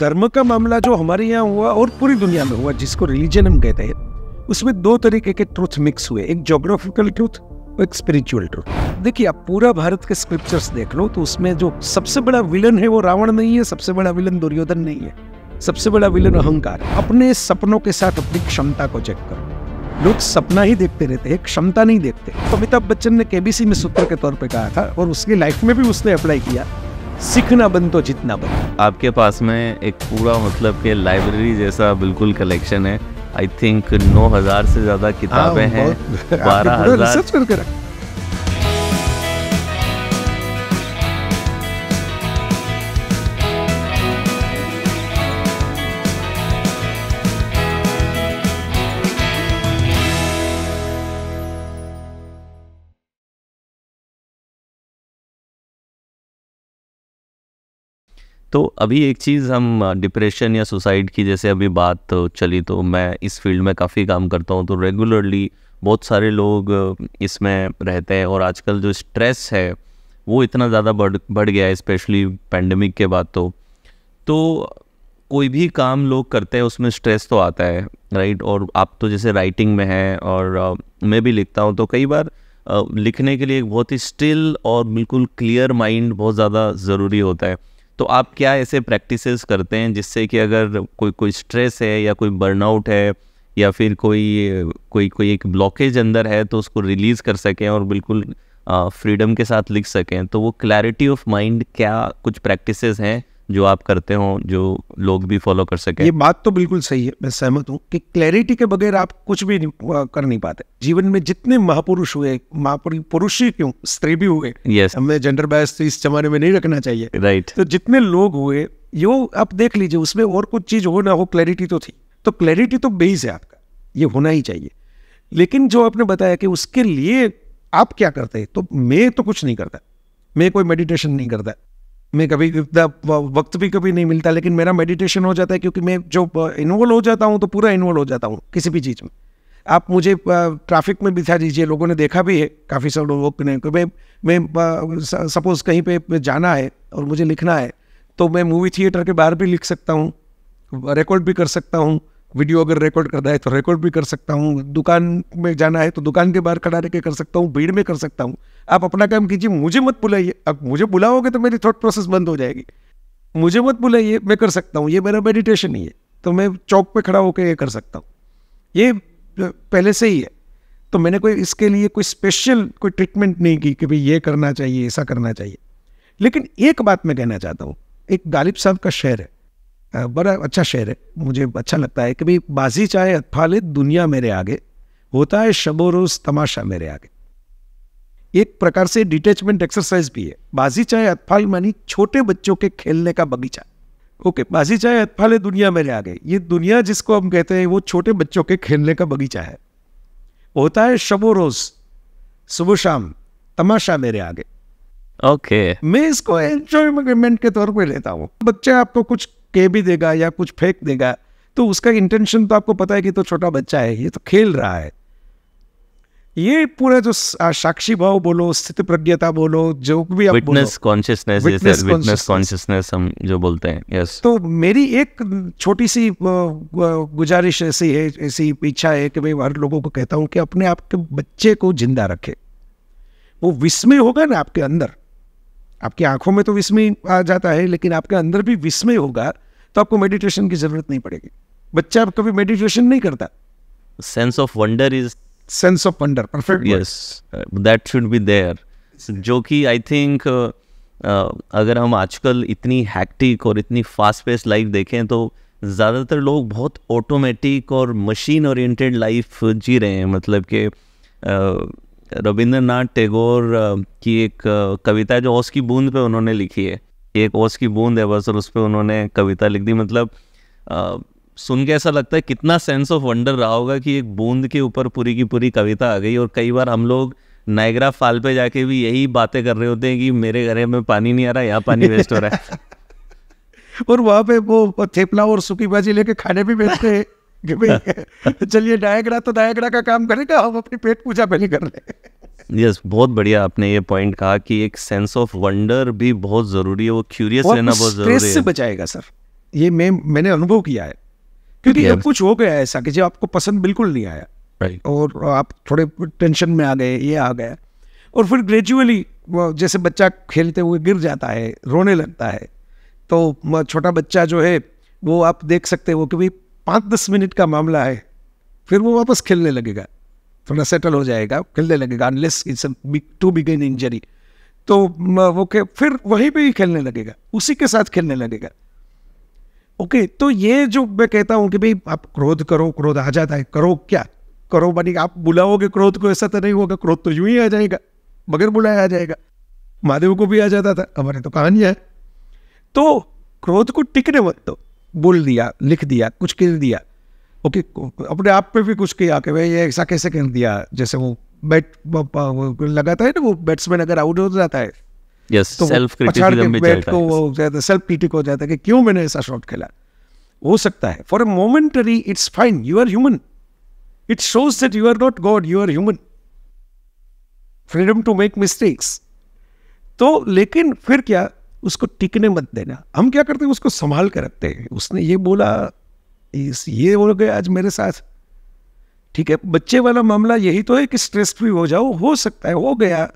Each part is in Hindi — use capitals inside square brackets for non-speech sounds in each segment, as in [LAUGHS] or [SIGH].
धर्म का मामला जो हमारे यहाँ हुआ और पूरी दुनिया में हुआ जिसको रिलीजन हम कहते हैं उसमें दो तरीके के ट्रूथ मिक्स हुए एक जोग्राफिकल ट्रूथ और एक स्पिरिचुअल ट्रूथ देखिए आप पूरा भारत के स्क्रिप्चर्स देख लो तो उसमें जो सबसे बड़ा विलन है वो रावण नहीं है सबसे बड़ा विलन दुर्योधन नहीं है सबसे बड़ा विलन अहंकार अपने सपनों के साथ अपनी क्षमता को चेक करो लोग सपना ही देखते रहते हैं क्षमता नहीं देखते अमिताभ बच्चन ने केबीसी में सूत्र के तौर पर कहा था और उसकी लाइफ में भी उसने अप्लाई किया सीखना बन तो जितना बन आपके पास में एक पूरा मतलब के लाइब्रेरी जैसा बिल्कुल कलेक्शन है आई थिंक नौ हजार से ज्यादा किताबें हाँ, हैं बारह हजार तो अभी एक चीज़ हम डिप्रेशन या सुसाइड की जैसे अभी बात चली तो मैं इस फील्ड में काफ़ी काम करता हूँ तो रेगुलरली बहुत सारे लोग इसमें रहते हैं और आजकल जो स्ट्रेस है वो इतना ज़्यादा बढ़ बढ़ गया है स्पेशली पैंडमिक के बाद तो तो कोई भी काम लोग करते हैं उसमें स्ट्रेस तो आता है राइट और आप तो जैसे राइटिंग में हैं और मैं भी लिखता हूँ तो कई बार लिखने के लिए एक बहुत ही स्टिल और बिल्कुल क्लियर माइंड बहुत ज़्यादा ज़रूरी होता है तो आप क्या ऐसे प्रैक्टिसेस करते हैं जिससे कि अगर कोई कोई स्ट्रेस है या कोई बर्नआउट है या फिर कोई कोई कोई एक ब्लॉकेज अंदर है तो उसको रिलीज़ कर सकें और बिल्कुल फ्रीडम के साथ लिख सकें तो वो क्लैरिटी ऑफ माइंड क्या कुछ प्रैक्टिसेस हैं जो आप करते हो जो लोग भी फॉलो कर सके ये बात तो बिल्कुल सही है मैं सहमत हूँ कि क्लैरिटी के बगैर आप कुछ भी नहीं, कर नहीं पाते जीवन में जितने महापुरुष हुए महापुरुष ही क्यों स्त्री भी हुए yes. हमें जेंडर बैस तो इस जमाने में नहीं रखना चाहिए राइट right. तो जितने लोग हुए यो आप देख लीजिए उसमें और कुछ चीज हो ना हो क्लैरिटी तो थी तो क्लैरिटी तो बेस है आपका ये होना ही चाहिए लेकिन जो आपने बताया कि उसके लिए आप क्या करते हैं तो मैं तो कुछ नहीं करता मैं कोई मेडिटेशन नहीं करता मैं कभी वक्त भी कभी नहीं मिलता लेकिन मेरा मेडिटेशन हो जाता है क्योंकि मैं जो इन्वॉल्व हो जाता हूँ तो पूरा इन्वॉल्व हो जाता हूँ किसी भी चीज़ में आप मुझे ट्रैफिक में बिठा दीजिए लोगों ने देखा भी है काफ़ी सब लोगों ने मैं मैं सपोज़ कहीं पे जाना है और मुझे लिखना है तो मैं मूवी थिएटर के बाहर भी लिख सकता हूँ रिकॉर्ड भी कर सकता हूँ वीडियो अगर रिकॉर्ड करना है तो रिकॉर्ड भी कर सकता हूँ दुकान में जाना है तो दुकान के बाहर खड़ा रह कर सकता हूँ भीड़ में कर सकता हूँ आप अपना काम कीजिए मुझे मत बुलाइए अब मुझे बुलाओगे तो मेरी थॉट प्रोसेस बंद हो जाएगी मुझे मत बुलाइए मैं कर सकता हूँ ये मेरा मेडिटेशन ही है तो मैं चौक पर खड़ा होकर ये कर सकता हूँ ये पहले से ही है तो मैंने कोई इसके लिए कोई स्पेशल कोई ट्रीटमेंट नहीं की कि भाई ये करना चाहिए ऐसा करना चाहिए लेकिन एक बात मैं कहना चाहता हूँ एक गालिब साहब का शेर है बड़ा अच्छा शेर है मुझे अच्छा लगता है कि भाई बाजी चाहे अतफाले दुनिया मेरे आगे होता है शबो रोज तमाशा मेरे आगे एक प्रकार से डिटेचमेंट एक्सरसाइज भी है बाजी चाहे अथफाल मानी छोटे बच्चों के खेलने का बगीचा ओके बाजी चाहे अतफाले दुनिया मेरे आगे ये दुनिया जिसको हम कहते हैं वो छोटे बच्चों के खेलने का बगीचा है होता है शबो रोज सुबह शाम तमाशा मेरे आगे ओके okay. मैं इसको एंजॉयमेंट के तौर पे लेता हूँ बच्चे आपको कुछ के भी देगा या कुछ फेंक देगा तो उसका इंटेंशन तो आपको पता है कि तो छोटा बच्चा है ये तो खेल रहा है ये पूरा जो साक्षी भाव बोलो स्थित प्रज्ञता बोलो जो भी आप विटनेस कॉन्शियसनेस कॉन्शियसनेस हम जो बोलते हैं यस तो मेरी एक छोटी सी गुजारिश ऐसी है ऐसी इच्छा है कि मैं हर लोगों को कहता हूं कि अपने आपके बच्चे को जिंदा रखे वो विस्मय होगा ना आपके अंदर आपकी आंखों में तो विस्मय आ जाता है लेकिन आपके अंदर भी विस्मय होगा तो आपको मेडिटेशन की जरूरत नहीं पड़ेगी बच्चा कभी मेडिटेशन नहीं करता sense of wonder is sense of wonder perfect yes that should be there जो कि आई थिंक uh, uh, अगर हम आजकल इतनी हैक्टिक और इतनी फास्ट पेस्ट लाइफ देखें तो ज़्यादातर लोग बहुत ऑटोमेटिक और मशीन ओरिएंटेड लाइफ जी रहे हैं मतलब कि uh, रविंद्रनाथ टैगोर की एक कविता जो ओस की बूंद पे उन्होंने लिखी है एक ओस की बूंद है बस और उस पर उन्होंने कविता लिख दी मतलब आ, सुन के ऐसा लगता है कितना सेंस ऑफ वंडर रहा होगा कि एक बूंद के ऊपर पूरी की पूरी कविता आ गई और कई बार हम लोग नायग्रा फाल पे जाके भी यही बातें कर रहे होते हैं कि मेरे घरे में पानी नहीं आ रहा यहाँ पानी वेस्ट हो रहा है [LAUGHS] और वहाँ पे वो थेपला और सूखी भाजी लेके खाने भी बेचते हैं [LAUGHS] कि भाई [LAUGHS] चलिए डायग्रा तो डायग्रा का काम करेगा हम अपनी पेट पूजा पहले कर रहे यस yes, बहुत बढ़िया आपने ये पॉइंट कहा कि एक सेंस ऑफ वंडर भी बहुत जरूरी है वो क्यूरियस रहना बहुत जरूरी है स्ट्रेस से बचाएगा सर ये मैं मैंने अनुभव किया है क्योंकि yes. कुछ हो गया ऐसा कि जो आपको पसंद बिल्कुल नहीं आया right. और आप थोड़े टेंशन में आ गए ये आ गया और फिर ग्रेजुअली जैसे बच्चा खेलते हुए गिर जाता है रोने लगता है तो छोटा बच्चा जो है वो आप देख सकते हो कि भाई पाँच दस मिनट का मामला है फिर वो वापस खेलने लगेगा थोड़ा सेटल हो जाएगा खेलने लगेगा unless it's too big injury तो वो के फिर वहीं पे ही खेलने लगेगा उसी के साथ खेलने लगेगा ओके तो ये जो मैं कहता हूँ कि भाई आप क्रोध करो क्रोध आ जाता है करो क्या करो बनी आप बुलाओगे क्रोध को ऐसा तो नहीं होगा क्रोध तो यूं ही आ जाएगा मगर बुलाया आ जाएगा महादेव को भी आ जाता था हमारे तो कहानी है तो क्रोध को टिकने मत दो बोल दिया लिख दिया कुछ कह दिया ओके अपने आप पे भी कुछ किया कि भाई ये ऐसा कैसे कह दिया जैसे वो बैट लगाता है ना वो बैट्समैन अगर आउट हो जाता है yes, सेल्फ सेल्फ क्रिटिक हो जाता है कि क्यों मैंने ऐसा शॉट खेला हो सकता है for a momentary it's fine you are human it shows that you are not God you are human freedom to make mistakes तो लेकिन फिर क्या उसको टिकने मत देना हम क्या करते हैं उसको संभाल कर रखते हैं उसने ये बोला इस ये हो गया आज मेरे साथ ठीक है बच्चे वाला मामला यही तो है कि स्ट्रेस फ्री हो जाओ हो सकता है हो गया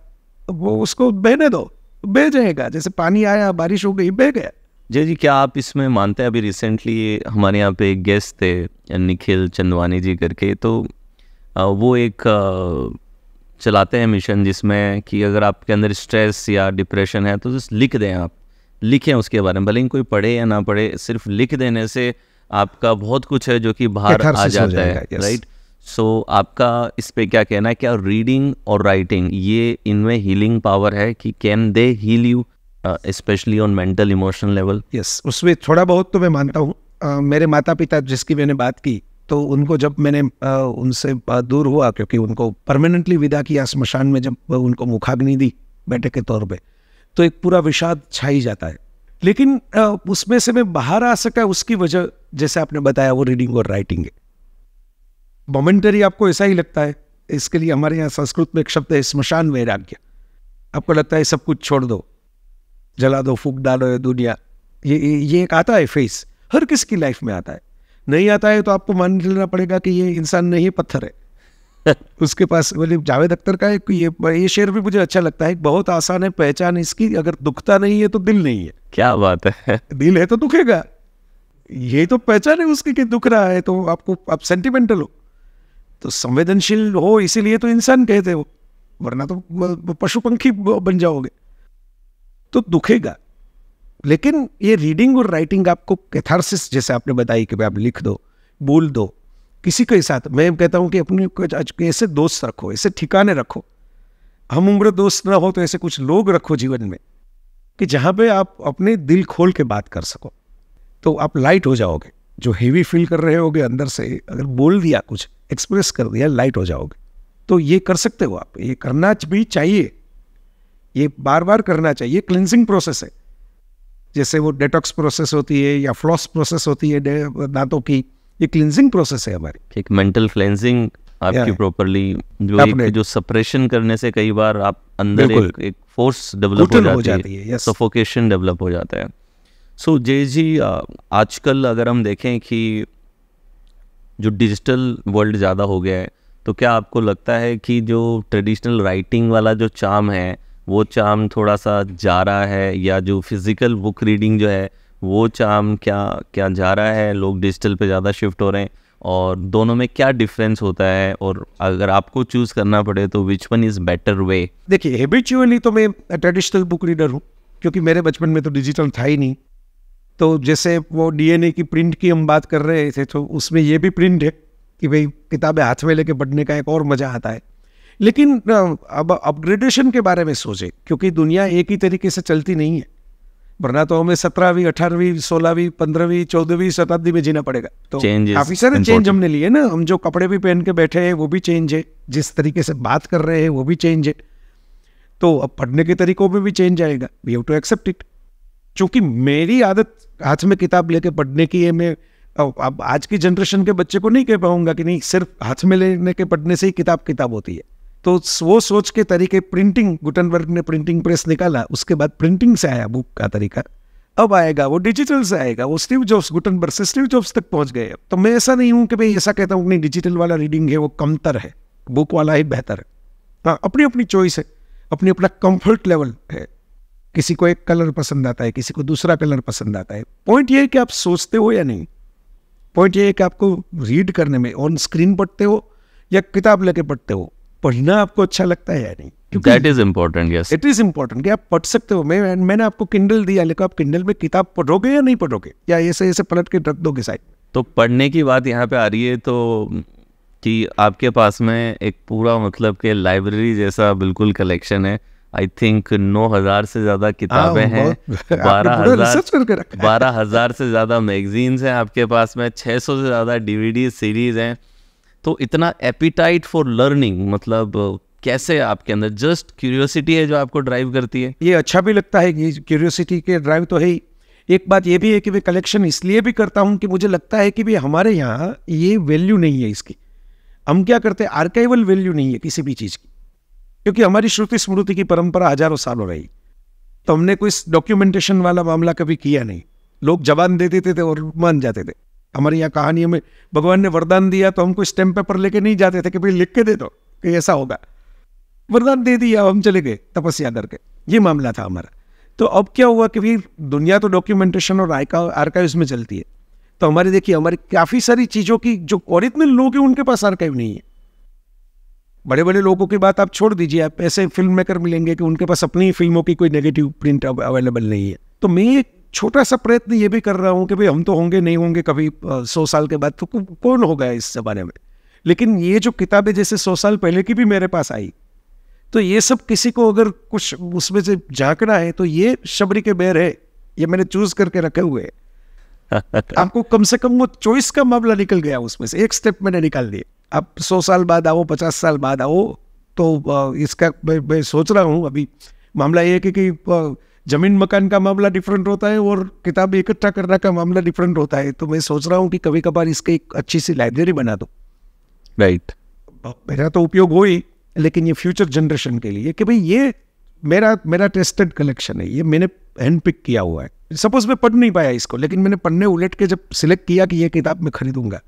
वो उसको बहने दो बह जाएगा जैसे पानी आया बारिश हो गई बह गया जय जी क्या आप इसमें मानते हैं अभी रिसेंटली हमारे यहाँ पे एक गेस्ट थे निखिल चंदवानी जी करके तो वो एक चलाते हैं मिशन जिसमें कि अगर आपके अंदर स्ट्रेस या डिप्रेशन है तो जस्ट लिख दें आप लिखें उसके बारे में भले ही कोई पढ़े या ना पढ़े सिर्फ लिख देने से आपका बहुत कुछ है जो कि बाहर आ जाता है राइट सो so, आपका इस पर क्या कहना है क्या रीडिंग और राइटिंग ये इनमें हीलिंग पावर है कि can they heal you specially on mental emotional level yes उसमें थोड़ा बहुत तो मैं मानता हूँ मेरे माता पिता जिसकी मैंने बात की तो उनको जब मैंने उनसे दूर हुआ क्योंकि उनको परमानेंटली विदा किया स्मशान में जब उनको मुखाग्नि दी बेटे के तौर पर तो एक पूरा विषाद छा ही जाता है लेकिन उसमें से मैं बाहर आ सका उसकी वजह जैसे आपने बताया वो रीडिंग और राइटिंग है मोमेंटरी आपको ऐसा ही लगता है इसके लिए हमारे यहाँ संस्कृत में एक शब्द है स्मशान वैराग्य आपको लगता है सब कुछ छोड़ दो जला दो फूक डालो ये दुनिया ये ये एक आता है फेस हर किसी की लाइफ में आता है नहीं आता है तो आपको मान लेना पड़ेगा कि ये इंसान नहीं पत्थर है [LAUGHS] उसके पास बोले जावेद अख्तर का एक ये ये शेर भी मुझे अच्छा लगता है बहुत आसान है पहचान इसकी अगर दुखता नहीं है तो दिल नहीं है क्या बात है [LAUGHS] दिल है तो दुखेगा ये तो पहचान है उसकी कि दुख रहा है तो आपको आप सेंटिमेंटल हो तो संवेदनशील हो इसीलिए तो इंसान कहते हो वरना तो पशु पंखी बन जाओगे तो दुखेगा लेकिन ये रीडिंग और राइटिंग आपको कैथारसिस जैसे आपने बताई कि भाई आप लिख दो बोल दो किसी के साथ मैं कहता हूँ कि अपने ऐसे दोस्त रखो ऐसे ठिकाने रखो हम उम्र दोस्त ना हो तो ऐसे कुछ लोग रखो जीवन में कि जहाँ पे आप अपने दिल खोल के बात कर सको तो आप लाइट हो जाओगे जो हेवी फील कर रहे होगे अंदर से अगर बोल दिया कुछ एक्सप्रेस कर दिया लाइट हो जाओगे तो ये कर सकते हो आप ये करना भी चाहिए ये बार बार करना चाहिए क्लिनजिंग प्रोसेस है जैसे वो डेटॉक्स प्रोसेस होती है या फ्लॉस प्रोसेस होती है दांतों की ये क्लिनजिंग प्रोसेस है हमारी एक मेंटल क्लिनजिंग आपकी प्रॉपरली जो एक जो सप्रेशन करने से कई बार आप अंदर एक, एक फोर्स डेवलप हो, हो जाती है सफोकेशन डेवलप हो जाता है सो so, जय जी आजकल अगर हम देखें कि जो डिजिटल वर्ल्ड ज़्यादा हो गया है तो क्या आपको लगता है कि जो ट्रेडिशनल राइटिंग वाला जो चाम है वो चाम थोड़ा सा जा रहा है या जो फिज़िकल बुक रीडिंग जो है वो चाम क्या क्या जा रहा है लोग डिजिटल पे ज़्यादा शिफ्ट हो रहे हैं और दोनों में क्या डिफरेंस होता है और अगर आपको चूज़ करना पड़े तो which one is better way देखिए हेबिचुअली तो मैं ट्रेडिशनल बुक रीडर हूँ क्योंकि मेरे बचपन में तो डिजिटल था ही नहीं तो जैसे वो डीएनए की प्रिंट की हम बात कर रहे थे तो उसमें ये भी प्रिंट है कि भाई किताबें हाथ में लेके पढ़ने का एक और मज़ा आता है लेकिन अब अपग्रेडेशन के बारे में सोचे क्योंकि दुनिया एक ही तरीके से चलती नहीं है वरना तो हमें सत्रहवीं अठारहवीं सोलहवीं पंद्रहवीं चौदहवीं शताब्दी में जीना पड़ेगा तो काफी सारे चेंज हमने लिए ना हम जो कपड़े भी पहन के बैठे हैं वो भी चेंज है जिस तरीके से बात कर रहे हैं वो भी चेंज है तो अब पढ़ने के तरीकों में भी चेंज आएगा we have to accept it चूंकि मेरी आदत हाथ में किताब लेके पढ़ने की है मैं अब आज की जनरेशन के बच्चे को नहीं कह पाऊंगा कि नहीं सिर्फ हाथ में लेने के पढ़ने से ही किताब किताब होती है तो वो सोच के तरीके प्रिंटिंग गुटनबर्ग ने प्रिंटिंग प्रेस निकाला उसके बाद प्रिंटिंग से आया बुक का तरीका अब आएगा वो डिजिटल से आएगा वो स्टीव जॉब्स गुटनबर्ग से स्टीव जॉब्स तक पहुंच गए तो मैं ऐसा नहीं हूं कि भाई ऐसा कहता हूं नहीं डिजिटल वाला रीडिंग है वो कमतर है बुक वाला ही बेहतर है हाँ अपनी अपनी चॉइस है अपनी अपना कंफर्ट लेवल है किसी को एक कलर पसंद आता है किसी को दूसरा कलर पसंद आता है पॉइंट ये है कि आप सोचते हो या नहीं पॉइंट ये है कि आपको रीड करने में ऑन स्क्रीन पढ़ते हो या किताब लेके पढ़ते हो पढ़ना आपको अच्छा लगता है या नहीं that is important yes it is important कि आप पढ़ सकते हो मैं मैंने आपको किंडल दिया लेकिन आप किंडल में किताब पढ़ोगे या नहीं पढ़ोगे या ऐसे ऐसे पलट के रख दोगे साइड तो पढ़ने की बात यहाँ पे आ रही है तो कि आपके पास में एक पूरा मतलब के लाइब्रेरी जैसा बिल्कुल कलेक्शन है आई थिंक नौ हजार से ज्यादा किताबें हाँ, हैं बारह हजार बारह हजार से ज्यादा मैगजीन्स हैं आपके पास में छह सौ से ज्यादा डीवीडी सीरीज हैं तो इतना एपिटाइट फॉर लर्निंग मतलब कैसे है आपके अंदर जस्ट क्यूरियोसिटी है जो आपको ड्राइव करती है ये अच्छा भी लगता है कि क्यूरियोसिटी के ड्राइव तो है ही एक बात ये भी है कि मैं कलेक्शन इसलिए भी करता हूँ कि मुझे लगता है कि भाई हमारे यहाँ ये वैल्यू नहीं है इसकी हम क्या करते हैं आर्काइवल वैल्यू नहीं है किसी भी चीज़ की क्योंकि हमारी श्रुति स्मृति की परंपरा हजारों सालों रही तो हमने कोई डॉक्यूमेंटेशन वाला मामला कभी किया नहीं लोग जवान दे देते थे और मान जाते थे हमारे यहाँ कहानियों में भगवान ने वरदान दिया तो हमको स्टैम्प पेपर लेके नहीं जाते थे कि भाई लिख के दे दो कि ऐसा होगा वरदान दे दिया हम चले गए तपस्या करके ये मामला था हमारा तो अब क्या हुआ कि भाई दुनिया तो डॉक्यूमेंटेशन और आर्काइव्स में चलती है तो हमारी देखिए हमारी काफ़ी सारी चीज़ों की जो ओरिजिनल लोग हैं उनके पास आर्काइव नहीं है बड़े बड़े लोगों की बात आप छोड़ दीजिए आप ऐसे फिल्म मेकर मिलेंगे कि उनके पास अपनी फिल्मों की कोई नेगेटिव प्रिंट अवेलेबल नहीं है तो मैं छोटा सा प्रयत्न ये भी कर रहा हूँ कि भाई हम तो होंगे नहीं होंगे कभी सौ साल के बाद तो कौन होगा इस ज़माने में लेकिन ये जो किताबें जैसे सौ साल पहले की भी मेरे पास आई तो ये सब किसी को अगर कुछ उसमें से झांकना है तो ये शबरी के बैर है ये मैंने चूज करके रखे हुए हैं [LAUGHS] आपको कम से कम वो चॉइस का मामला निकल गया उसमें से एक स्टेप मैंने निकाल दिए आप सौ साल बाद आओ पचास साल बाद आओ तो इसका मैं, मैं सोच रहा हूँ अभी मामला ये है कि, कि जमीन मकान का मामला डिफरेंट होता है और किताब इकट्ठा करने का मामला डिफरेंट होता है तो मैं सोच रहा हूँ कि कभी कभार इसके एक अच्छी सी लाइब्रेरी बना दो राइट मेरा तो उपयोग हो ही लेकिन ये फ्यूचर जनरेशन के लिए कि भाई ये मेरा मेरा टेस्टेड कलेक्शन है ये मैंने हैंड पिक किया हुआ है सपोज मैं पढ़ नहीं पाया इसको लेकिन मैंने पढ़ने उलट के जब सिलेक्ट किया कि ये किताब मैं खरीदूंगा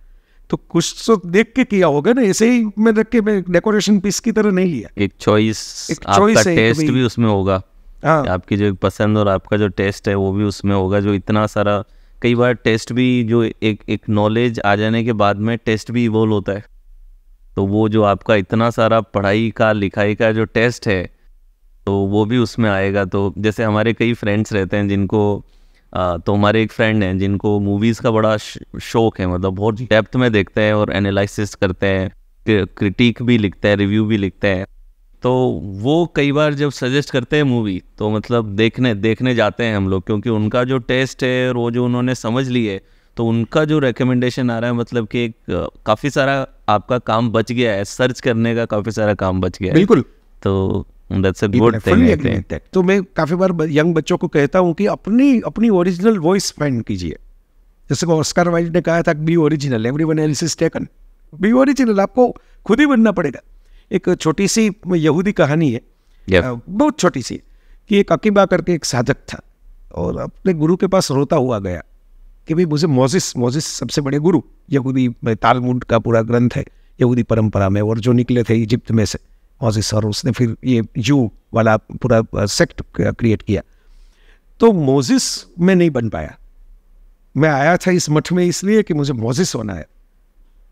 तो कुछ तो देख के किया होगा ना ऐसे ही मैं रख के मैं डेकोरेशन पीस की तरह नहीं लिया एक चॉइस एक चॉइस टेस्ट भी उसमें होगा हाँ। आपकी जो पसंद और आपका जो टेस्ट है वो भी उसमें होगा जो इतना सारा कई बार टेस्ट भी जो एक एक नॉलेज आ जाने के बाद में टेस्ट भी इवोल्व होता है तो वो जो आपका इतना सारा पढ़ाई का लिखाई का जो टेस्ट है तो वो भी उसमें आएगा तो जैसे हमारे कई फ्रेंड्स रहते हैं जिनको आ, तो हमारे एक फ्रेंड हैं जिनको मूवीज़ का बड़ा शौक है मतलब बहुत डेप्थ में देखते हैं और एनालिसिस करते हैं क्रिटिक भी लिखते हैं रिव्यू भी लिखते हैं तो वो कई बार जब सजेस्ट करते हैं मूवी तो मतलब देखने देखने जाते हैं हम लोग क्योंकि उनका जो टेस्ट है और वो जो उन्होंने समझ ली है तो उनका जो रिकमेंडेशन आ रहा है मतलब कि एक काफ़ी सारा आपका काम बच गया है सर्च करने का काफ़ी सारा काम बच गया है बिल्कुल तो दैट्स अ गुड थिंग तो मैं काफ़ी बार यंग बच्चों को कहता हूँ कि अपनी अपनी ओरिजिनल वॉइस फाइंड कीजिए जैसे ऑस्कर वाइल्ड ने कहा था be original everyone else is taken be original आपको खुद ही बनना पड़ेगा एक छोटी सी यहूदी कहानी है yeah. बहुत छोटी सी कि एक अकीबा करके एक साधक था और अपने गुरु के पास रोता हुआ गया कि भाई मुझे मोजिस मोजिस सबसे बड़े गुरु यहूदी तालमुंड का पूरा ग्रंथ है यहूदी परंपरा में और जो निकले थे इजिप्त में से मोजिस और उसने फिर ये यू वाला पूरा सेक्ट क्रिएट किया तो मोजिस में नहीं बन पाया मैं आया था इस मठ में इसलिए कि मुझे मोजिस होना है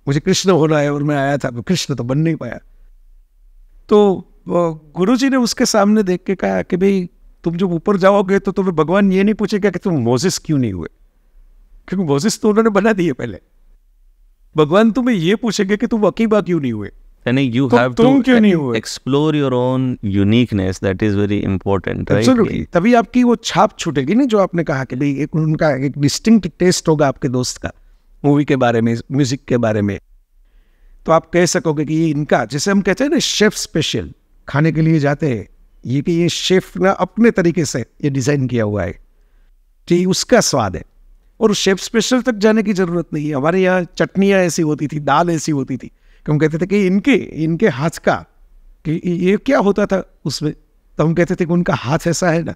मुझे कृष्ण होना है और मैं आया था कृष्ण तो बन नहीं पाया तो गुरु जी ने उसके सामने देख के कहा कि भाई तुम जब ऊपर जाओगे तो तुम्हें भगवान ये नहीं पूछेगा कि तुम मोजिस क्यों नहीं हुए क्योंकि मोजिस तो उन्होंने बना दिए पहले भगवान तुम्हें ये पूछेंगे कि तुम अकीबा क्यों नहीं हुए यू हैव तो तुम क्यों नहीं हुए explore your own uniqueness that is very important तभी आपकी वो छाप छूटेगी ना जो आपने कहा कि भाई एक उनका एक डिस्टिंक्ट टेस्ट होगा आपके दोस्त का मूवी के बारे में म्यूजिक के बारे में तो आप कह सकोगे कि ये इनका जैसे हम कहते हैं ना शेफ स्पेशल खाने के लिए जाते हैं ये कि ये शेफ ना अपने तरीके से ये डिज़ाइन किया हुआ है कि तो उसका स्वाद है और शेफ स्पेशल तक जाने की ज़रूरत नहीं है हमारे यहाँ चटनियाँ ऐसी होती थी दाल ऐसी होती थी कि हम कहते थे कि इनके इनके हाथ का कि ये क्या होता था उसमें तो हम कहते थे कि उनका हाथ ऐसा है ना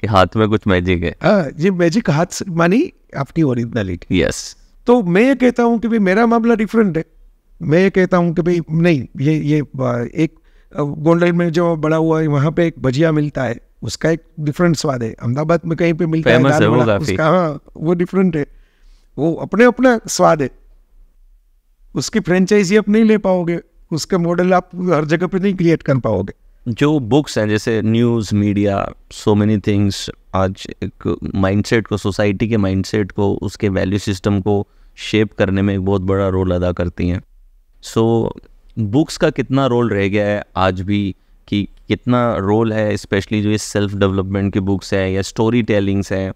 कि हाथ में कुछ मैजिक है हाँ ये मैजिक हाथ मानी आपकी ओरिजिनलिटी यस तो मैं ये कहता हूँ कि भाई मेरा मामला डिफरेंट है मैं ये कहता हूँ कि भाई नहीं ये ये एक गोंडल में जो बड़ा हुआ है वहाँ पे एक भजिया मिलता है उसका एक डिफरेंट स्वाद है अहमदाबाद में कहीं पे मिलता है, है वो उसका हाँ वो डिफरेंट है वो अपने अपना स्वाद है उसकी फ्रेंचाइजी आप नहीं ले पाओगे उसके मॉडल आप हर जगह पे नहीं क्रिएट कर पाओगे जो बुक्स हैं जैसे news media so many things आज एक माइंडसेट को सोसाइटी के माइंडसेट को उसके वैल्यू सिस्टम को शेप करने में एक बहुत बड़ा रोल अदा करती हैं सो so, बुक्स का कितना रोल रह गया है आज भी कि कितना रोल है स्पेशली जो ये सेल्फ डेवलपमेंट की बुक्स है या स्टोरी टेलिंग्स हैं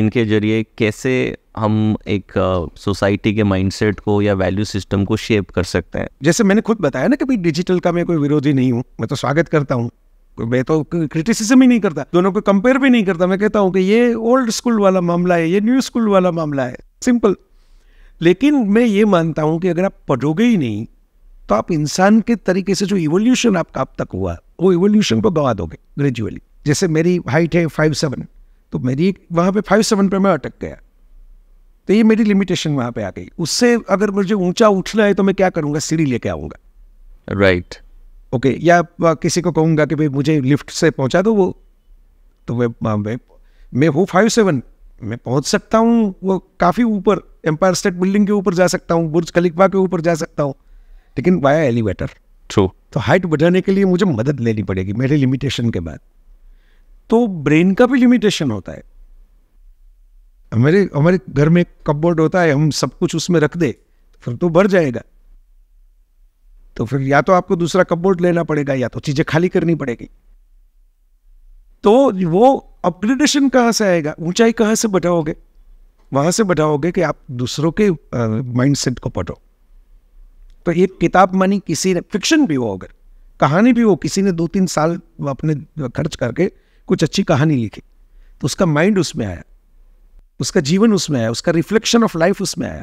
इनके जरिए कैसे हम एक सोसाइटी uh, के माइंडसेट को या वैल्यू सिस्टम को शेप कर सकते हैं जैसे मैंने खुद बताया ना कि डिजिटल का मैं कोई विरोधी नहीं हूँ मैं तो स्वागत करता हूँ मैं तो क्रिटिसिज्म ही नहीं करता दोनों को कंपेयर भी नहीं करता मैं कहता हूँ कि ये ओल्ड स्कूल वाला मामला है ये न्यू स्कूल वाला मामला है सिंपल लेकिन मैं ये मानता हूं कि अगर आप पढ़ोगे ही नहीं तो आप इंसान के तरीके से जो इवोल्यूशन आपका अब तक हुआ वो इवोल्यूशन को गवा दोगे ग्रेजुअली जैसे मेरी हाइट है फाइव सेवन तो मेरी वहाँ पे फाइव सेवन पर मैं अटक गया तो ये मेरी लिमिटेशन वहाँ पे आ गई उससे अगर मुझे ऊंचा उठना है तो मैं क्या करूँगा सीढ़ी लेके आऊँगा राइट ओके या किसी को कहूँगा कि भाई मुझे लिफ्ट से पहुँचा दो वो तो मैं मैं, मैं हूँ फाइव सेवन मैं पहुंच सकता हूँ वो काफ़ी ऊपर एम्पायर स्टेट बिल्डिंग के ऊपर जा सकता हूँ बुर्ज कलिकबा के ऊपर जा सकता हूँ लेकिन वाया एलिवेटर ट्रू तो हाइट बढ़ाने के लिए मुझे मदद लेनी पड़ेगी मेरे लिमिटेशन के बाद तो ब्रेन का भी लिमिटेशन होता है हमारे हमारे घर में कपबोर्ड होता है हम सब कुछ उसमें रख दे फिर तो भर जाएगा तो फिर या तो आपको दूसरा कपबोर्ड लेना पड़ेगा या तो चीज़ें खाली करनी पड़ेगी तो वो अपग्रेडेशन कहाँ से आएगा ऊंचाई कहाँ से बढ़ाओगे वहां से बढ़ाओगे कि आप दूसरों के माइंडसेट को पढ़ो तो ये किताब मानी किसी ने फिक्शन भी हो अगर कहानी भी हो किसी ने दो तीन साल अपने खर्च करके कुछ अच्छी कहानी लिखी तो उसका माइंड उसमें आया उसका जीवन उसमें आया उसका रिफ्लेक्शन ऑफ लाइफ उसमें आया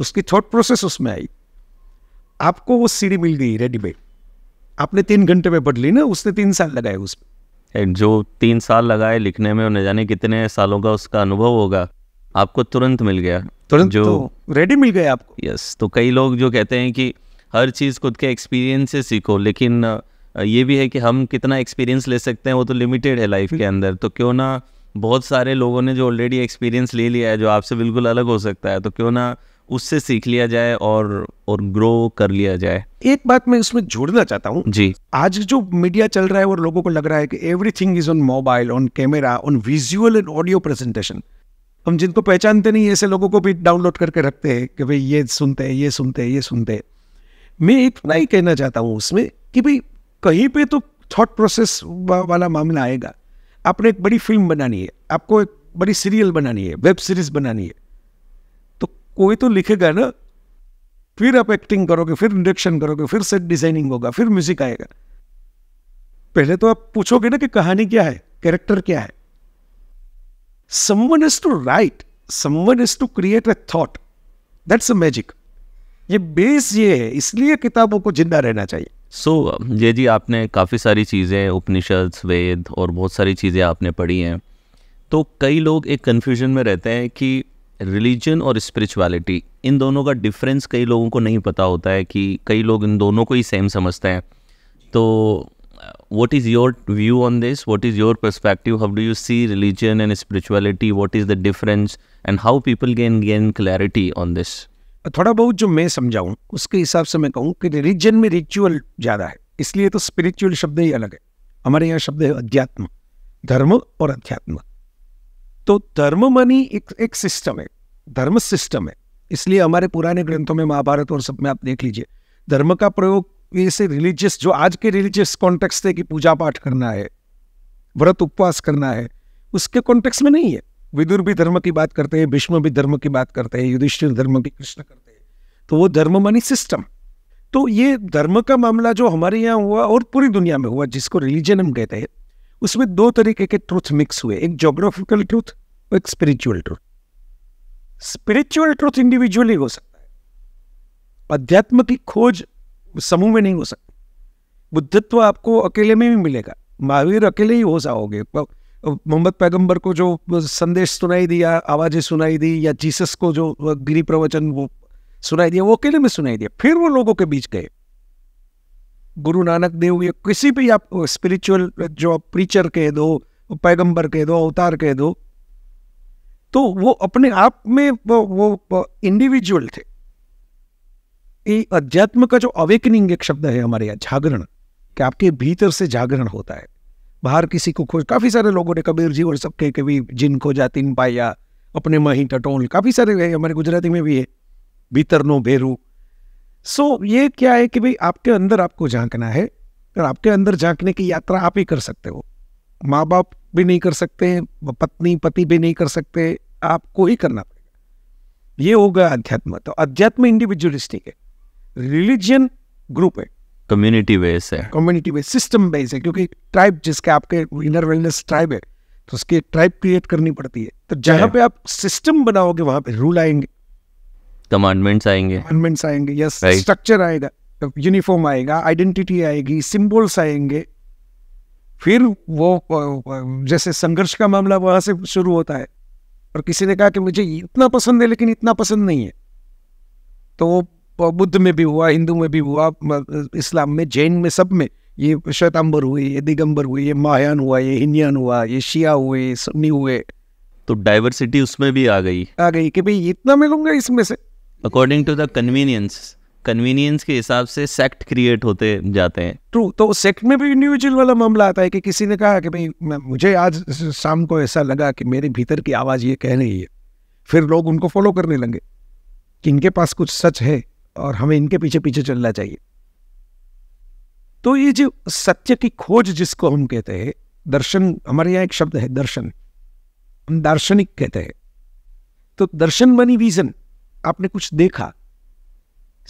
उसकी थॉट प्रोसेस उसमें आई आपको वो सीढ़ी मिल गई रेडीमेड आपने तीन घंटे में पढ़ ली ना उसने तीन साल लगाए उसमें जो तीन साल लगाए लिखने में और न जाने कितने सालों का उसका अनुभव होगा आपको तुरंत मिल गया तुरंत जो तो रेडी मिल गया आपको यस तो कई लोग जो कहते हैं कि हर चीज़ खुद के एक्सपीरियंस से सीखो लेकिन ये भी है कि हम कितना एक्सपीरियंस ले सकते हैं वो तो लिमिटेड है लाइफ के अंदर तो क्यों ना बहुत सारे लोगों ने जो ऑलरेडी एक्सपीरियंस ले लिया है जो आपसे बिल्कुल अलग हो सकता है तो क्यों ना उससे सीख लिया जाए और और ग्रो कर लिया जाए एक बात मैं इसमें जोड़ना चाहता हूँ जी आज जो मीडिया चल रहा है और लोगों को लग रहा है कि everything is on mobile on camera on visual and audio presentation हम जिनको पहचानते नहीं ऐसे लोगों को भी डाउनलोड करके रखते हैं कि भाई ये सुनते हैं ये सुनते हैं ये सुनते हैं मैं इतना ही कहना चाहता हूँ उसमें कि भाई कहीं पे तो थॉट प्रोसेस वाला मामला आएगा आपने एक बड़ी फिल्म बनानी है आपको एक बड़ी सीरियल बनानी है वेब सीरीज बनानी है कोई तो लिखेगा ना फिर आप एक्टिंग करोगे फिर इंडक्शन करोगे फिर सेट डिजाइनिंग होगा फिर म्यूजिक आएगा पहले तो आप पूछोगे ना कि कहानी क्या है कैरेक्टर क्या है someone is to write someone is to create a thought that's a magic ये बेस ये है इसलिए किताबों को जिंदा रहना चाहिए सो so, जय जी आपने काफ़ी सारी चीज़ें उपनिषद वेद और बहुत सारी चीज़ें आपने पढ़ी हैं तो कई लोग एक कन्फ्यूजन में रहते हैं कि रिलीजन और स्पिरिचुअलिटी इन दोनों का डिफरेंस कई लोगों को नहीं पता होता है कि कई लोग इन दोनों को ही सेम समझते हैं तो what is your view on this what is your perspective how do you see religion and spirituality what is the difference and how people gain gain clarity on this थोड़ा बहुत जो मैं समझाऊँ उसके हिसाब से मैं कहूँ कि रिलीजन में रिचुअल ज़्यादा है इसलिए तो स्पिरिचुअल शब्द ही अलग है हमारे यहाँ शब्द है अध्यात्म धर्म और अध्यात्म तो धर्म मनी एक एक सिस्टम है धर्म सिस्टम है इसलिए हमारे पुराने ग्रंथों में महाभारत और सब में आप देख लीजिए धर्म का प्रयोग ऐसे रिलीजियस जो आज के रिलीजियस कॉन्टेक्स्ट है कि पूजा पाठ करना है व्रत उपवास करना है उसके कॉन्टेक्स्ट में नहीं है विदुर भी धर्म की बात करते हैं भीष्म भी धर्म की बात करते हैं युधिष्ठिर धर्म की कृष्ण करते हैं तो वो धर्म मनी सिस्टम तो ये धर्म का मामला जो हमारे यहाँ हुआ और पूरी दुनिया में हुआ जिसको रिलीजन हम कहते हैं उसमें दो तरीके के ट्रूथ मिक्स हुए एक जोग्राफिकल ट्रूथ वो एक spiritual truth spiritual truth individually हो सकता है अध्यात्म की खोज समूह में नहीं हो सकती बुद्धत्व आपको अकेले में भी मिलेगा महावीर अकेले ही हो जाओगे मोहम्मद पैगंबर को जो संदेश सुनाई दिया आवाज़ें सुनाई दी या जीसस को जो गिरी प्रवचन वो सुनाई दिया वो अकेले में सुनाई दिया फिर वो लोगों के बीच गए गुरु नानक देव या किसी भी आप स्पिरिचुअल जो आप प्रीचर कह दो पैगंबर कह दो अवतार कह दो तो वो अपने आप में वो, वो इंडिविजुअल थे ये अध्यात्म का जो अवेकनिंग एक शब्द है हमारे यहाँ जागरण कि आपके भीतर से जागरण होता है बाहर किसी को खोज काफी सारे लोगों ने कबीर जी और सबके कभी जिन जा तीन पाया अपने मही टटोल काफी सारे है हमारे गुजराती में भी है भीतर नो भेरू सो so, ये क्या है कि भाई आपके अंदर आपको झांकना है और आपके अंदर झांकने की यात्रा आप ही कर सकते हो माँ बाप भी नहीं कर सकते पत्नी पति भी नहीं कर सकते आपको ही करना पड़ेगा ये होगा अध्यात्म तो अध्यात्म इंडिविजुअलिस्टिक है रिलीजियन ग्रुप है कम्युनिटी बेस है कम्युनिटी बेस सिस्टम बेस है क्योंकि ट्राइब जिसके आपके इनर वेलनेस ट्राइब है तो उसके ट्राइब क्रिएट करनी पड़ती है तो जहां पे आप सिस्टम बनाओगे वहां पे रूल आएंगे कमांडमेंट्स आएंगे कमांडमेंट्स आएंगे यस स्ट्रक्चर आएगा यूनिफॉर्म आएगा आइडेंटिटी आएगी सिंबल्स आएंगे फिर वो जैसे संघर्ष का मामला वहां से शुरू होता है और किसी ने कहा कि मुझे इतना पसंद है लेकिन इतना पसंद नहीं है तो वो बुद्ध में भी हुआ हिंदू में भी हुआ इस्लाम में जैन में सब में ये श्वेतांबर हुए ये दिगंबर हुए ये महायान हुआ ये हिन्यान हुआ ये शिया हुए सन्नी हुए तो डाइवर्सिटी उसमें भी आ गई आ गई कि भाई इतना मिलूंगा इसमें से according to the convenience convenience के हिसाब से सेक्ट क्रिएट होते जाते हैं ट्रू तो सेक्ट में भी इंडिविजुअल वाला मामला आता है कि किसी ने कहा कि भाई मुझे आज शाम को ऐसा लगा कि मेरे भीतर की आवाज़ ये कह रही है फिर लोग उनको फॉलो करने लगे कि इनके पास कुछ सच है और हमें इनके पीछे पीछे चलना चाहिए तो ये जो सत्य की खोज जिसको हम कहते हैं दर्शन हमारे यहाँ एक शब्द है दर्शन हम दार्शनिक कहते हैं तो दर्शन बनी विजन आपने कुछ देखा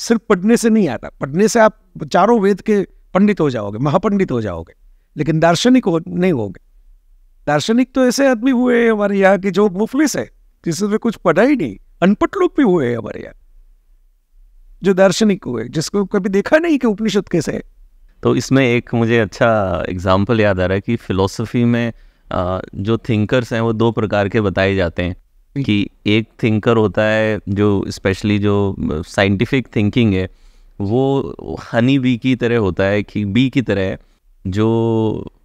सिर्फ पढ़ने से नहीं आता पढ़ने से आप चारों वेद के पंडित हो जाओगे महापंडित हो जाओगे लेकिन दार्शनिक हो नहीं होगे दार्शनिक तो ऐसे आदमी हुए हैं हमारे यहाँ के जो मुफलिस है जिसने तो कुछ पढ़ा ही नहीं अनपढ़ लोग भी हुए हैं हमारे यहाँ जो दार्शनिक हुए जिसको कभी देखा नहीं कि उपनिषद कैसे है तो इसमें एक मुझे अच्छा एग्जाम्पल याद आ रहा है कि फिलोसफी में जो थिंकर्स हैं वो दो प्रकार के बताए जाते हैं कि एक थिंकर होता है जो स्पेशली जो साइंटिफिक थिंकिंग है वो हनी बी की तरह होता है कि बी की तरह जो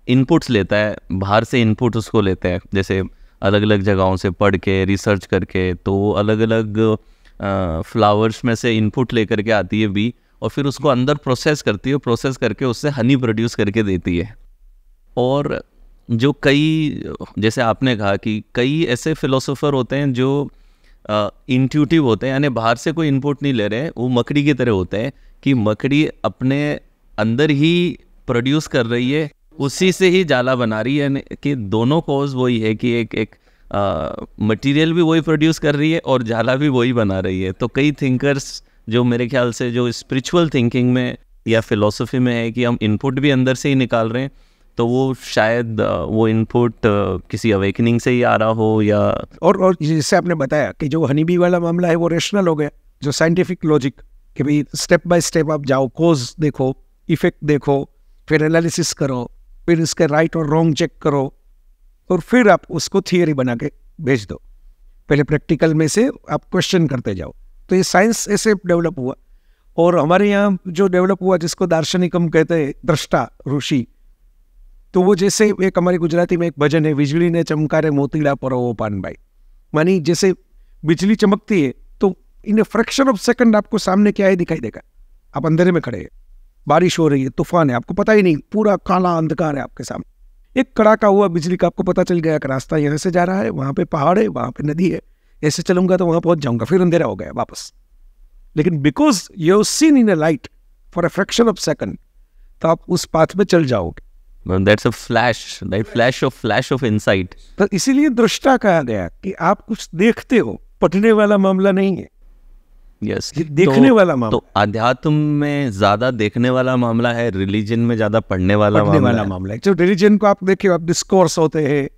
इनपुट्स लेता है बाहर से इनपुट उसको लेते हैं जैसे अलग अलग जगहों से पढ़ के रिसर्च करके तो अलग अलग फ्लावर्स में से इनपुट लेकर के आती है बी और फिर उसको अंदर प्रोसेस करती है प्रोसेस करके उससे हनी प्रोड्यूस करके देती है और जो कई जैसे आपने कहा कि कई ऐसे फिलोसोफर होते हैं जो इंट्यूटिव uh, होते हैं यानी बाहर से कोई इनपुट नहीं ले रहे हैं वो मकड़ी की तरह होते हैं कि मकड़ी अपने अंदर ही प्रोड्यूस कर रही है उसी से ही जाला बना रही है कि दोनों कोज वही है कि एक एक मटेरियल भी वही प्रोड्यूस कर रही है और जाला भी वही बना रही है तो कई थिंकर्स जो मेरे ख्याल से जो स्पिरिचुअल थिंकिंग में या फिलोसफी में है कि हम इनपुट भी अंदर से ही निकाल रहे हैं तो वो शायद वो इनपुट किसी अवेकनिंग से ही आ रहा हो या और और जैसे आपने बताया कि जो हनी बी वाला मामला है वो रेशनल हो गया जो साइंटिफिक लॉजिक कि भाई स्टेप बाय स्टेप आप जाओ कोज देखो इफेक्ट देखो फिर एनालिसिस करो फिर इसके राइट और रॉन्ग चेक करो और फिर आप उसको थियोरी बना के भेज दो पहले प्रैक्टिकल में से आप क्वेश्चन करते जाओ तो ये साइंस ऐसे डेवलप हुआ और हमारे यहाँ जो डेवलप हुआ जिसको दार्शनिक हम कहते हैं दृष्टा ऋषि तो वो जैसे एक हमारी गुजराती में एक भजन है बिजली ने चमकारे मोतीड़ा पर वो पान भाई मानी जैसे बिजली चमकती है तो इन फ्रैक्शन ऑफ सेकंड आपको सामने क्या है दिखाई देगा आप अंधेरे में खड़े हैं बारिश हो रही है तूफान है आपको पता ही नहीं पूरा काला अंधकार है आपके सामने एक कड़ाका हुआ बिजली का आपको पता चल गया कि रास्ता यहाँ से जा रहा है वहाँ पे पहाड़ है वहाँ पे नदी है ऐसे चलूंगा तो वहाँ पहुँच जाऊँगा फिर अंधेरा हो गया वापस लेकिन because you seen in a light for a fraction of second तो आप उस पाथ में चल जाओगे that's a flash that flash of flash of insight तो इसीलिए दृष्टा कहा गया कि आप कुछ देखते हो पढ़ने वाला मामला नहीं है यस yes. देखने तो, वाला मामला तो अध्यात्म में ज्यादा देखने वाला मामला है रिलीजन में ज्यादा पढ़ने वाला पढ़ने मामला वाला है। मामला है जो रिलीजन को आप देखिए आप डिस्कोर्स होते हैं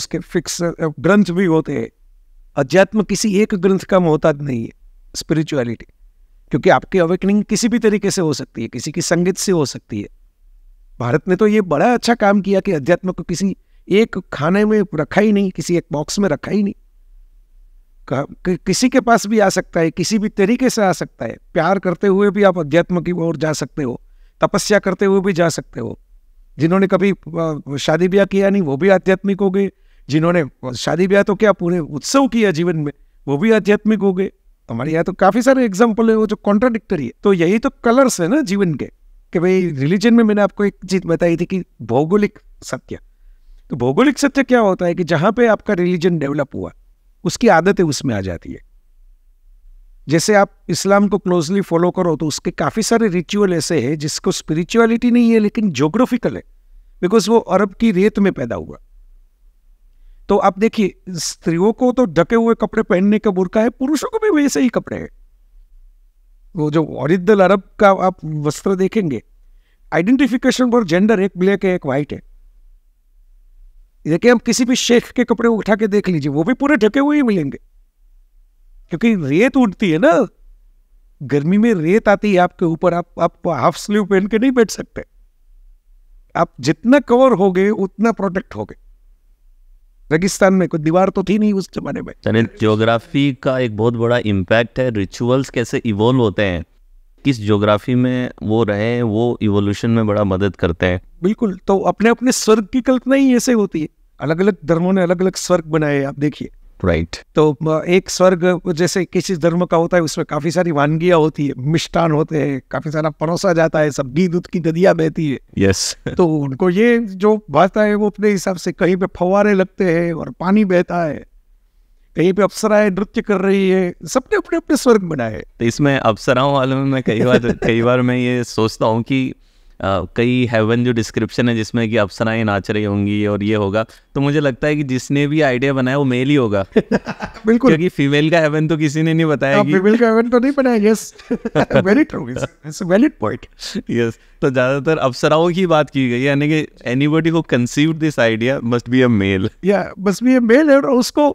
उसके फिक्स ग्रंथ भी होते हैं अध्यात्म किसी एक ग्रंथ का मोहताज नहीं है स्पिरिचुअलिटी क्योंकि आपकी अवेकनिंग किसी भी तरीके से हो सकती है किसी की संगीत से हो सकती है भारत ने तो ये बड़ा अच्छा काम किया कि अध्यात्म को किसी एक खाने में रखा ही नहीं किसी एक बॉक्स में रखा ही नहीं कि, किसी के पास भी आ सकता है किसी भी तरीके से आ सकता है प्यार करते हुए भी आप अध्यात्म की ओर जा सकते हो तपस्या करते हुए भी जा सकते हो जिन्होंने कभी शादी ब्याह किया नहीं वो भी आध्यात्मिक हो गए जिन्होंने शादी ब्याह तो क्या पूरे उत्सव किया जीवन में वो भी आध्यात्मिक हो गए हमारे यहाँ तो काफ़ी सारे एग्जाम्पल है वो जो कॉन्ट्राडिक्टरी है तो यही तो कलर्स है ना जीवन के कि भाई रिलीजन में मैंने आपको एक चीज़ बताई थी कि भौगोलिक सत्य तो भौगोलिक सत्य क्या होता है कि जहां पे आपका रिलीजन डेवलप हुआ उसकी आदतें उसमें आ जाती है जैसे आप इस्लाम को क्लोजली फॉलो करो तो उसके काफ़ी सारे रिचुअल ऐसे हैं जिसको स्पिरिचुअलिटी नहीं है लेकिन जोग्राफिकल है बिकॉज वो अरब की रेत में पैदा हुआ तो आप देखिए स्त्रियों को तो ढके हुए कपड़े पहनने का बुरका है पुरुषों को भी वैसे ही कपड़े हैं वो जो ओरिजिनल अरब का आप वस्त्र देखेंगे आइडेंटिफिकेशन पर जेंडर एक ब्लैक है एक वाइट है देखिए हम किसी भी शेख के कपड़े उठा के देख लीजिए वो भी पूरे ढके हुए ही मिलेंगे क्योंकि रेत उड़ती है ना गर्मी में रेत आती है आपके ऊपर आप आप हाफ स्लीव पहन के नहीं बैठ सकते आप जितना कवर हो गए उतना प्रोटेक्ट हो गए रेगिस्तान में कोई दीवार तो थी नहीं उस जमाने में ज्योग्राफी का एक बहुत बड़ा इम्पैक्ट है रिचुअल्स कैसे इवोल्व होते हैं किस ज्योग्राफी में वो रहे वो इवोल्यूशन में बड़ा मदद करते हैं बिल्कुल तो अपने अपने स्वर्ग की कल्पना ही ऐसे होती है अलग अलग धर्मों ने अलग अलग स्वर्ग बनाए आप देखिए राइट right. तो एक स्वर्ग जैसे किसी धर्म का होता है उसमें काफी सारी वानगियां होती है मिष्टान होते हैं काफी सारा परोसा जाता है सब घी दूध की नदियां बहती है यस yes. [LAUGHS] तो उनको ये जो भाषा है वो अपने हिसाब से कहीं पे फवारे लगते हैं और पानी बहता है कहीं पे अप्सराएं नृत्य कर रही है सबने अपने अपने स्वर्ग बनाए तो इसमें अप्सराओं वालों में मैं कई बार कई बार मैं ये सोचता हूँ कि कई हेवन जो डिस्क्रिप्शन है जिसमें कि अप्सराएं नाच रही होंगी और ये होगा तो मुझे लगता है कि जिसने भी आइडिया बनाया वो मेल ही होगा [LAUGHS] बिल्कुल क्योंकि फीमेल का हेवन तो किसी ने नहीं बताया फीमेल हाँ, का हेवन तो नहीं बनाया yes very true it's valid point yes तो ज्यादातर अफसराओं की बात की गई यानी कि एनीबॉडी को conceive this idea must be a male या मस्ट बी अ मेल और उसको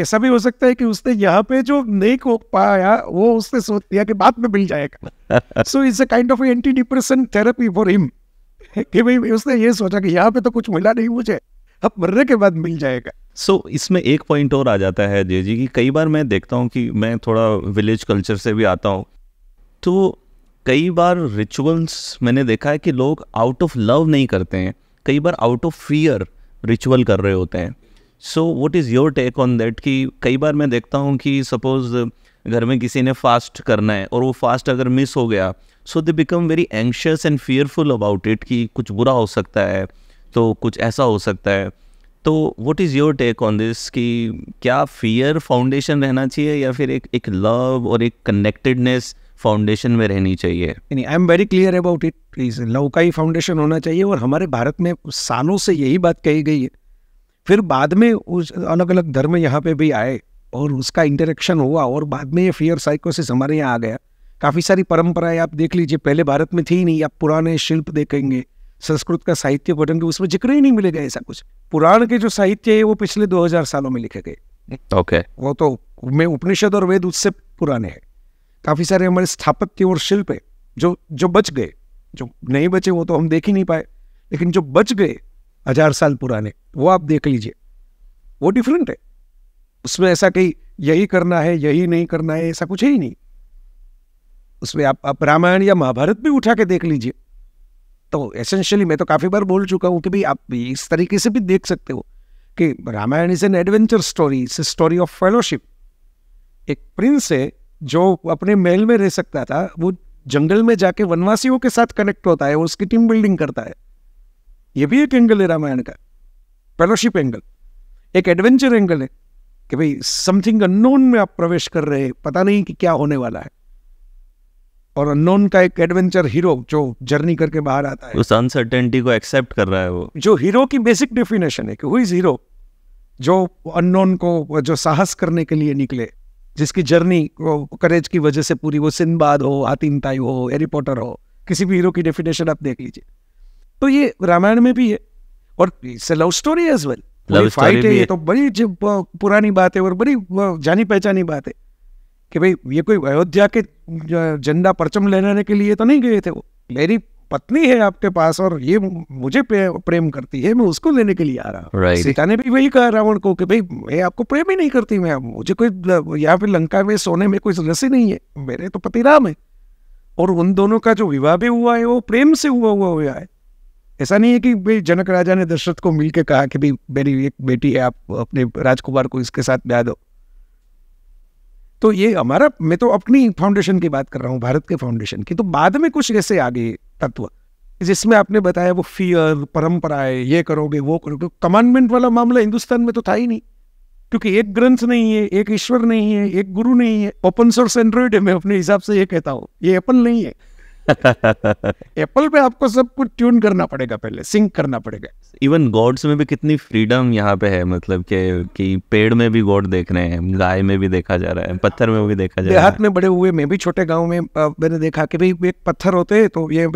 ऐसा भी हो सकता है कि उसने यहाँ पे जो नहीं को पाया वो उसने सोच दिया कि बाद में मिल जाएगा so it's a kind of anti depression therapy for him कि भाई उसने ये सोचा कि यहाँ पे तो कुछ मिला नहीं मुझे अब मरने के बाद मिल जाएगा सो so, इसमें एक पॉइंट और आ जाता है जे जी कि कई बार मैं देखता हूँ कि मैं थोड़ा विलेज कल्चर से भी आता हूँ तो कई बार रिचुअल्स मैंने देखा है कि लोग आउट ऑफ लव नहीं करते हैं कई बार आउट ऑफ फियर रिचुअल कर रहे होते हैं so what is your take on that कि कई बार मैं देखता हूँ कि सपोज़ घर में किसी ने फास्ट करना है और वो फास्ट अगर मिस हो गया so they become very anxious and fearful about it कि कुछ बुरा हो सकता है तो कुछ ऐसा हो सकता है तो what is your take on this कि क्या फियर फाउंडेशन रहना चाहिए या फिर एक एक लव और एक कनेक्टेडनेस फाउंडेशन में रहनी चाहिए नहीं I am very clear about it please love का ही फाउंडेशन होना चाहिए और हमारे भारत में सालों से यही बात कही गई है फिर बाद में उस अलग अलग धर्म यहाँ पे भी आए और उसका इंटरेक्शन हुआ और बाद में ये फियर साइकोसिस हमारे यहाँ आ गया काफ़ी सारी परंपराएं आप देख लीजिए पहले भारत में थी नहीं आप पुराने शिल्प देखेंगे संस्कृत का साहित्य पढ़ेंगे उसमें जिक्र ही नहीं मिलेगा ऐसा कुछ पुराण के जो साहित्य है वो पिछले 2000 सालों में लिखे गए ओके okay. वो तो मैं उपनिषद और वेद उससे पुराने हैं काफ़ी सारे हमारे स्थापत्य और शिल्प है जो जो बच गए जो नहीं बचे वो तो हम देख ही नहीं पाए लेकिन जो बच गए हजार साल पुराने वो आप देख लीजिए वो डिफरेंट है उसमें ऐसा कहीं यही करना है यही नहीं करना है ऐसा कुछ है ही नहीं उसमें आप, आप रामायण या महाभारत भी उठा के देख लीजिए तो एसेंशियली मैं तो काफ़ी बार बोल चुका हूँ कि भाई आप इस तरीके से भी देख सकते हो कि Ramayan is an adventure story a story of fellowship एक प्रिंस है जो अपने महल में रह सकता था वो जंगल में जाके वनवासियों के साथ कनेक्ट होता है उसकी टीम बिल्डिंग करता है ये भी एक एंगल है रामायण का फेलोशिप एंगल एक एडवेंचर एंगल है कि भाई समथिंग अननोन में आप प्रवेश कर रहे हैं पता नहीं कि क्या होने वाला है और अननोन का एक एडवेंचर हीरो जो जर्नी करके बाहर आता है उस अनसर्टेनिटी को एक्सेप्ट कर रहा है वो जो हीरो की बेसिक डेफिनेशन है कि हु इज हीरो जो अननोन को जो साहस करने के लिए निकले जिसकी जर्नी करेज की वजह से पूरी वो सिंधबाद हो आतिम हो हैरी पॉटर हो किसी भी हीरो की डेफिनेशन आप देख लीजिए तो ये रामायण में भी है और it's love story as well fight है ये तो बड़ी पुरानी बात है और बड़ी जानी पहचानी बात है कि भाई ये कोई अयोध्या के झंडा परचम लहराने के लिए तो नहीं गए थे वो वेरी पत्नी है आपके पास और ये मुझे प्रेम करती है मैं उसको लेने के लिए आ रहा हूँ right. सीता ने भी वही कहा रावण को कि भाई मैं आपको प्रेम ही नहीं करती मैं मुझे कोई यहाँ पे लंका में सोने में कोई रस ही नहीं है मेरे तो पति राम है और उन दोनों का जो विवाह भी हुआ है वो प्रेम से हुआ हुआ हुआ है ऐसा नहीं है कि भाई जनक राजा ने दशरथ को मिलकर कहा कि भाई मेरी एक बेटी है आप अपने राजकुमार को इसके साथ ब्याह दो तो ये हमारा मैं तो अपनी फाउंडेशन की बात कर रहा हूँ भारत के फाउंडेशन की तो बाद में कुछ ऐसे आ गए तत्व जिसमें आपने बताया वो फियर परंपराएं ये करोगे वो करोगे कमांडमेंट तो वाला मामला हिंदुस्तान में तो था ही नहीं क्योंकि एक ग्रंथ नहीं है एक ईश्वर नहीं है एक गुरु नहीं है ओपन सोर्स एंड्रॉइड है मैं अपने हिसाब से ये कहता हूँ ये अपन नहीं है एप्पल [LAUGHS] पे आपको सब कुछ ट्यून करना पड़ेगा पहले सिंक करना पड़ेगा इवन गॉड्स में भी कितनी फ्रीडम यहाँ पे है मतलब के, कि पेड़ में भी गॉड देख रहे हैं गाय में भी देखा जा रहा है पत्थर में भी देखा जा रहा है देहात में बड़े हुए मैं भी छोटे गाँव में मैंने देखा कि भाई एक पत्थर होते हैं तो ये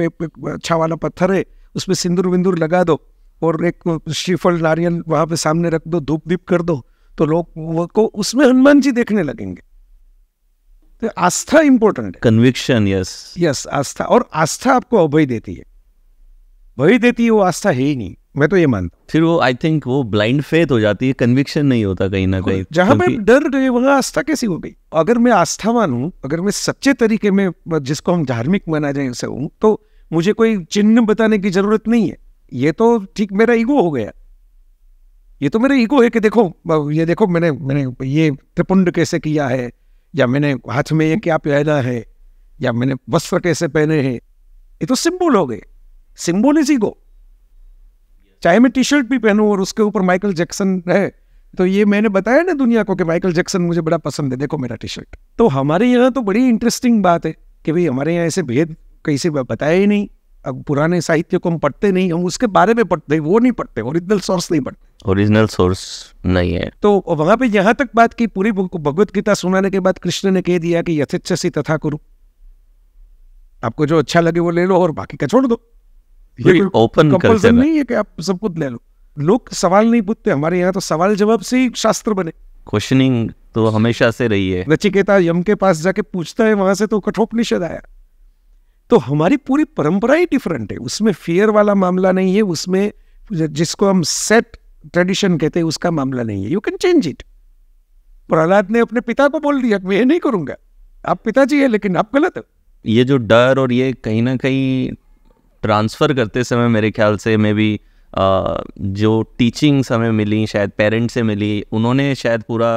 अच्छा वाला पत्थर है उसमें सिंदूर विंदूर लगा दो और एक श्रीफल नारियल वहाँ पे सामने रख दो धूप दीप कर दो तो लोग वो को उसमें हनुमान जी देखने लगेंगे तो आस्था इंपॉर्टेंट कन्विक्शन यस यस आस्था और आस्था आपको अभय देती है भय देती है वो आस्था है ही नहीं मैं तो ये मानता फिर वो आई थिंक वो ब्लाइंड फेथ हो जाती है कन्विक्शन नहीं होता कहीं ना कहीं जहां पे डर गए वहां आस्था कैसी हो गई अगर मैं आस्थावान मानू अगर मैं सच्चे तरीके में जिसको हम धार्मिक माना जाए उसे हूँ तो मुझे कोई चिन्ह बताने की जरूरत नहीं है ये तो ठीक मेरा ईगो हो गया ये तो मेरा ईगो है कि देखो ये देखो मैंने मैंने ये त्रिपुंड कैसे किया है या मैंने हाथ में ये क्या पहना है या मैंने वस्त्र कैसे पहने हैं ये तो सिंबल हो गए सिंबल इसी को चाहे मैं टी शर्ट भी पहनूं और उसके ऊपर माइकल जैक्सन है तो ये मैंने बताया ना दुनिया को कि माइकल जैक्सन मुझे बड़ा पसंद है देखो मेरा टी शर्ट तो हमारे यहाँ तो बड़ी इंटरेस्टिंग बात है कि भाई हमारे यहाँ ऐसे भेद कैसे बताया ही नहीं अब पुराने साहित्य को हम पढ़ते नहीं हम उसके बारे में पढ़ते वो नहीं पढ़ते ओरिजिनल सोर्स नहीं पढ़ते ओरिजिनल सोर्स नहीं है तो वहां पे यहाँ तक बात की पूरी भगवत गीता सुनाने के बाद कृष्ण ने कह दिया कि यथेच्छ से तथा करो आपको जो अच्छा लगे वो ले लो और बाकी का छोड़ दो ये ओपन कंपल्सन नहीं है कि आप सब कुछ ले लो लोग सवाल नहीं पूछते हमारे यहाँ तो सवाल जवाब से ही शास्त्र बने क्वेश्चनिंग तो हमेशा से रही है नचिकेता यम के पास जाके पूछता है वहां से तो कठोपनिषद आया तो हमारी पूरी परंपरा ही डिफरेंट है उसमें फियर वाला मामला नहीं है उसमें जिसको हम सेट ट्रेडिशन कहते हैं उसका मामला नहीं है you can change it Prahlad ने अपने पिता को बोल दिया मैं ये नहीं करूंगा आप पिताजी है लेकिन आप गलत हो ये जो डर और ये कहीं ना कहीं ट्रांसफ़र करते समय मेरे ख्याल से मे भी आ, जो टीचिंग्स हमें मिली शायद पेरेंट्स से मिली उन्होंने शायद पूरा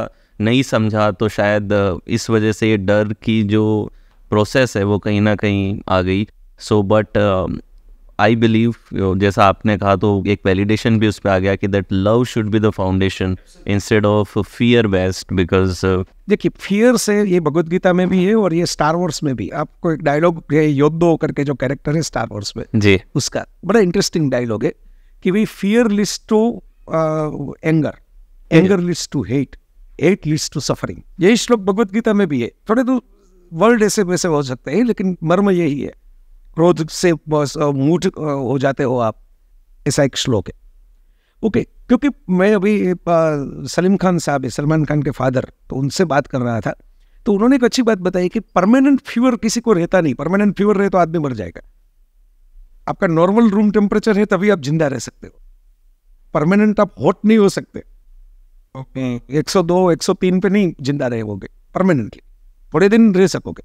नहीं समझा तो शायद इस वजह से ये डर की जो प्रोसेस है वो कहीं ना कहीं आ गई so so, but I believe जैसा आपने कहा तो एक वैलिडेशन भी उस पर आ गया कि that love should be the foundation instead of fear best because देखिए फियर से ये भगवत गीता में भी है और ये स्टार वॉर्स में भी आपको एक डायलॉग है योद्धो करके जो कैरेक्टर है स्टार वॉर्स में जी उसका बड़ा इंटरेस्टिंग डायलॉग है कि भाई fear list to anger anger list to hate hate list to suffering यही श्लोक भगवदगीता गीता में भी है थोड़े तो वर्ल्ड ऐसे वैसे हो सकते हैं लेकिन मर्म यही है क्रोध से मूठ हो जाते हो आप ऐसा एक श्लोक है ओके okay, क्योंकि मैं अभी सलीम खान साहब है सलमान खान के फादर तो उनसे बात कर रहा था तो उन्होंने एक अच्छी बात बताई कि परमानेंट फीवर किसी को रहता नहीं परमानेंट फीवर रहे तो आदमी मर जाएगा आपका नॉर्मल रूम टेम्परेचर है तभी आप जिंदा रह सकते हो परमानेंट आप हॉट नहीं हो सकते एक सौ दो एक सौ तीन पे नहीं जिंदा रहोगे परमानेंटली थोड़े दिन रह सकोगे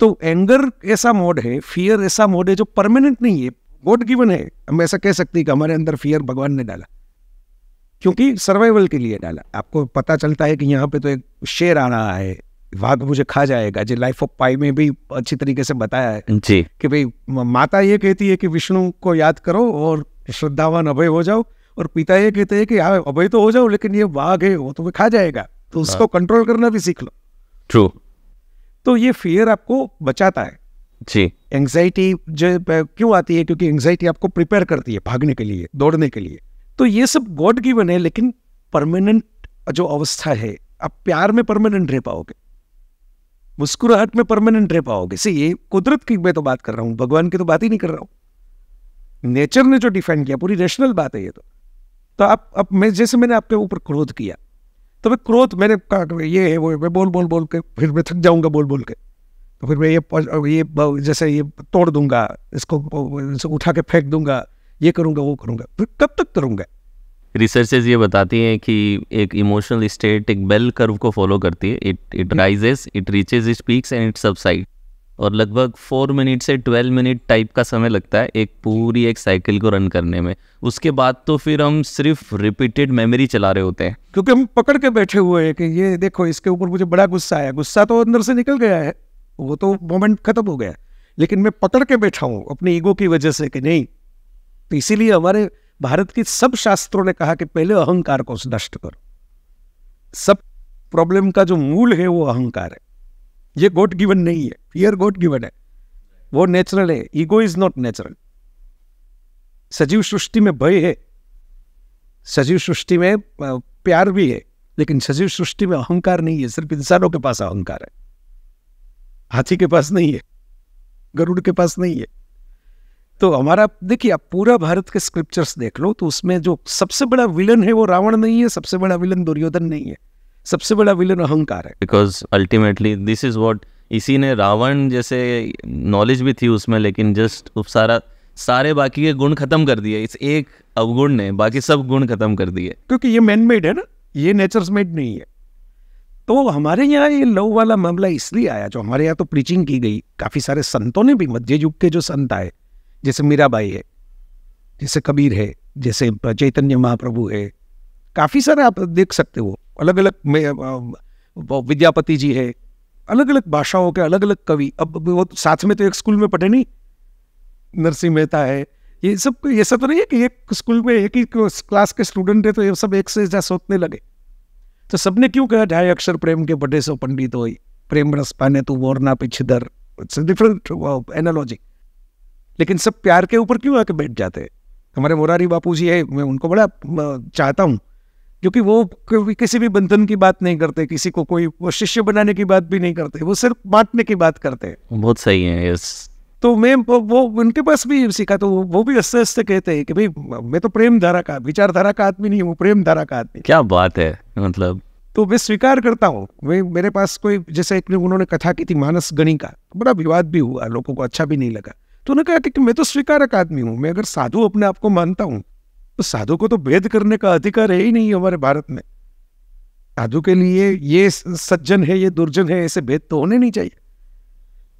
तो एंगर ऐसा मोड है फियर ऐसा मोड है जो परमानेंट नहीं है गॉड गिवन है हम ऐसा कह सकते हैं कि हमारे अंदर फियर भगवान ने डाला क्योंकि सर्वाइवल के लिए डाला आपको पता चलता है कि यहाँ पे तो एक शेर आ रहा है वाघ मुझे खा जाएगा जो लाइफ ऑफ पाई में भी अच्छी तरीके से बताया है जी कि भाई माता ये कहती है कि विष्णु को याद करो और श्रद्धावान अभय हो जाओ और पिता ये कहते हैं कि हाँ, अभय तो हो जाओ लेकिन ये वाघ है वो तुम्हें खा जाएगा तो हाँ। उसको कंट्रोल करना भी सीख लो ट्रू तो ये फियर आपको बचाता है जी एंग्जाइटी जो क्यों आती है क्योंकि एंग्जाइटी आपको प्रिपेयर करती है भागने के लिए दौड़ने के लिए तो ये सब गॉड गिवन है लेकिन परमानेंट जो अवस्था है आप प्यार में परमानेंट रह पाओगे मुस्कुराहट में परमानेंट रह पाओगे सी ये कुदरत की मैं तो बात कर रहा हूँ भगवान की तो बात ही नहीं कर रहा हूँ नेचर ने जो डिफाइन किया पूरी रेशनल बात है ये तो, तो आप आप मैं जैसे मैंने आपके ऊपर क्रोध किया तो मैं क्रोध मैंने कहा ये है वो मैं बोल बोल बोल के फिर मैं थक जाऊंगा बोल बोल के तो फिर मैं ये ये जैसे ये तोड़ दूंगा इसको उठा के फेंक दूंगा ये करूंगा वो करूंगा फिर कब तक करूंगा रिसर्चेज ये बताती हैं कि एक इमोशनल स्टेट एक बेल कर्व को फॉलो करती है it it rises it reaches it peaks and it subside और लगभग फोर मिनट से ट्वेल्व मिनट टाइप का समय लगता है एक पूरी एक साइकिल को रन करने में उसके बाद तो फिर हम सिर्फ रिपीटेड मेमोरी चला रहे होते हैं क्योंकि हम पकड़ के बैठे हुए हैं कि ये देखो इसके ऊपर मुझे बड़ा गुस्सा आया गुस्सा तो अंदर से निकल गया है वो तो मोमेंट खत्म हो गया लेकिन मैं पकड़ के बैठा हूँ अपने ईगो की वजह से कि नहीं तो इसीलिए हमारे भारत के सब शास्त्रों ने कहा कि पहले अहंकार को नष्ट करो सब प्रॉब्लम का जो मूल है वो अहंकार है ये गॉड गिवन नहीं है फियर गॉड गिवन है वो नेचुरल है ईगो इज नॉट नेचुरल सजीव सृष्टि में भय है सजीव सृष्टि में प्यार भी है लेकिन सजीव सृष्टि में अहंकार नहीं है सिर्फ इंसानों के पास अहंकार है हाथी के पास नहीं है गरुड़ के पास नहीं है तो हमारा देखिए आप पूरा भारत के स्क्रिप्चर्स देख लो तो उसमें जो सबसे बड़ा विलन है वो रावण नहीं है सबसे बड़ा विलन दुर्योधन नहीं है सबसे बड़ा विलन अहंकार है because ultimately this is what इसी ने रावण जैसे नॉलेज भी थी उसमें लेकिन जस्ट उप सारा सारे बाकी के गुण खत्म कर दिए इस एक अवगुण ने बाकी सब गुण खत्म कर दिए क्योंकि ये मैन मेड है ना ये नेचर मेड नहीं है तो हमारे यहाँ ये लव वाला मामला इसलिए आया जो हमारे यहाँ तो प्रीचिंग की गई काफ़ी सारे संतों ने भी मध्य युग के जो संत आए जैसे मीराबाई है जैसे कबीर है जैसे चैतन्य महाप्रभु है काफ़ी सारे आप देख सकते हो अलग अलग विद्यापति जी है अलग अलग भाषाओं के अलग अलग कवि अब वो साथ में तो एक स्कूल में पढ़े नहीं नरसिंह मेहता है ये सब ये सब तो नहीं है कि एक स्कूल में एक ही क्लास के स्टूडेंट है तो ये सब एक से ज्यादा सोचने लगे तो सबने क्यों कहा ढाई अक्षर प्रेम के बड़े सो पंडित हो प्रेम रस पाने तू वोरना पिछदर इट्स डिफरेंट एनोलॉजी लेकिन सब प्यार के ऊपर क्यों आके बैठ जाते हैं हमारे मोरारी बापू जी है मैं उनको बड़ा चाहता हूँ क्योंकि वो किसी भी बंधन की बात नहीं करते किसी को कोई वो शिष्य बनाने की बात भी नहीं करते वो सिर्फ बांटने की बात करते हैं बहुत सही है यस तो मैं वो, वो उनके पास भी सीखा तो वो भी हस्ते हस्ते कहते हैं कि भाई मैं तो प्रेम धारा का विचारधारा का आदमी नहीं हूँ प्रेम धारा का आदमी क्या बात है मतलब तो मैं स्वीकार करता हूँ मैं मेरे पास कोई जैसे एक उन्होंने कथा की थी मानस गणी का बड़ा विवाद भी हुआ लोगों को अच्छा भी नहीं लगा तो उन्होंने कहा कि मैं तो स्वीकारक आदमी हूँ मैं अगर साधु अपने आप को मानता हूँ तो साधु को तो भेद करने का अधिकार है ही नहीं हमारे भारत में साधु के लिए ये सज्जन है ये दुर्जन है ऐसे भेद तो होने नहीं चाहिए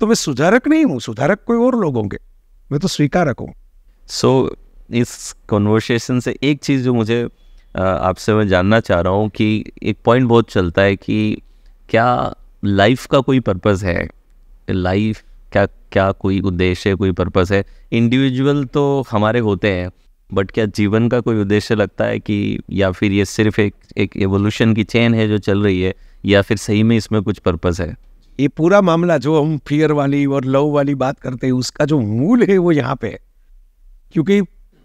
तो मैं सुधारक नहीं हूं सुधारक कोई और लोग होंगे मैं तो स्वीकारक हूँ सो so, इस कॉन्वर्सेशन से एक चीज़ जो मुझे आपसे मैं जानना चाह रहा हूँ कि एक पॉइंट बहुत चलता है कि क्या लाइफ का कोई पर्पज है लाइफ क्या क्या कोई उद्देश्य है कोई पर्पज है इंडिविजुअल तो हमारे होते हैं बट क्या जीवन का कोई उद्देश्य लगता है कि या फिर ये सिर्फ एक एक एवोल्यूशन की चेन है जो चल रही है या फिर सही में इसमें कुछ पर्पस है ये पूरा मामला जो हम फियर वाली और लव वाली बात करते हैं उसका जो मूल है वो यहाँ पे है क्योंकि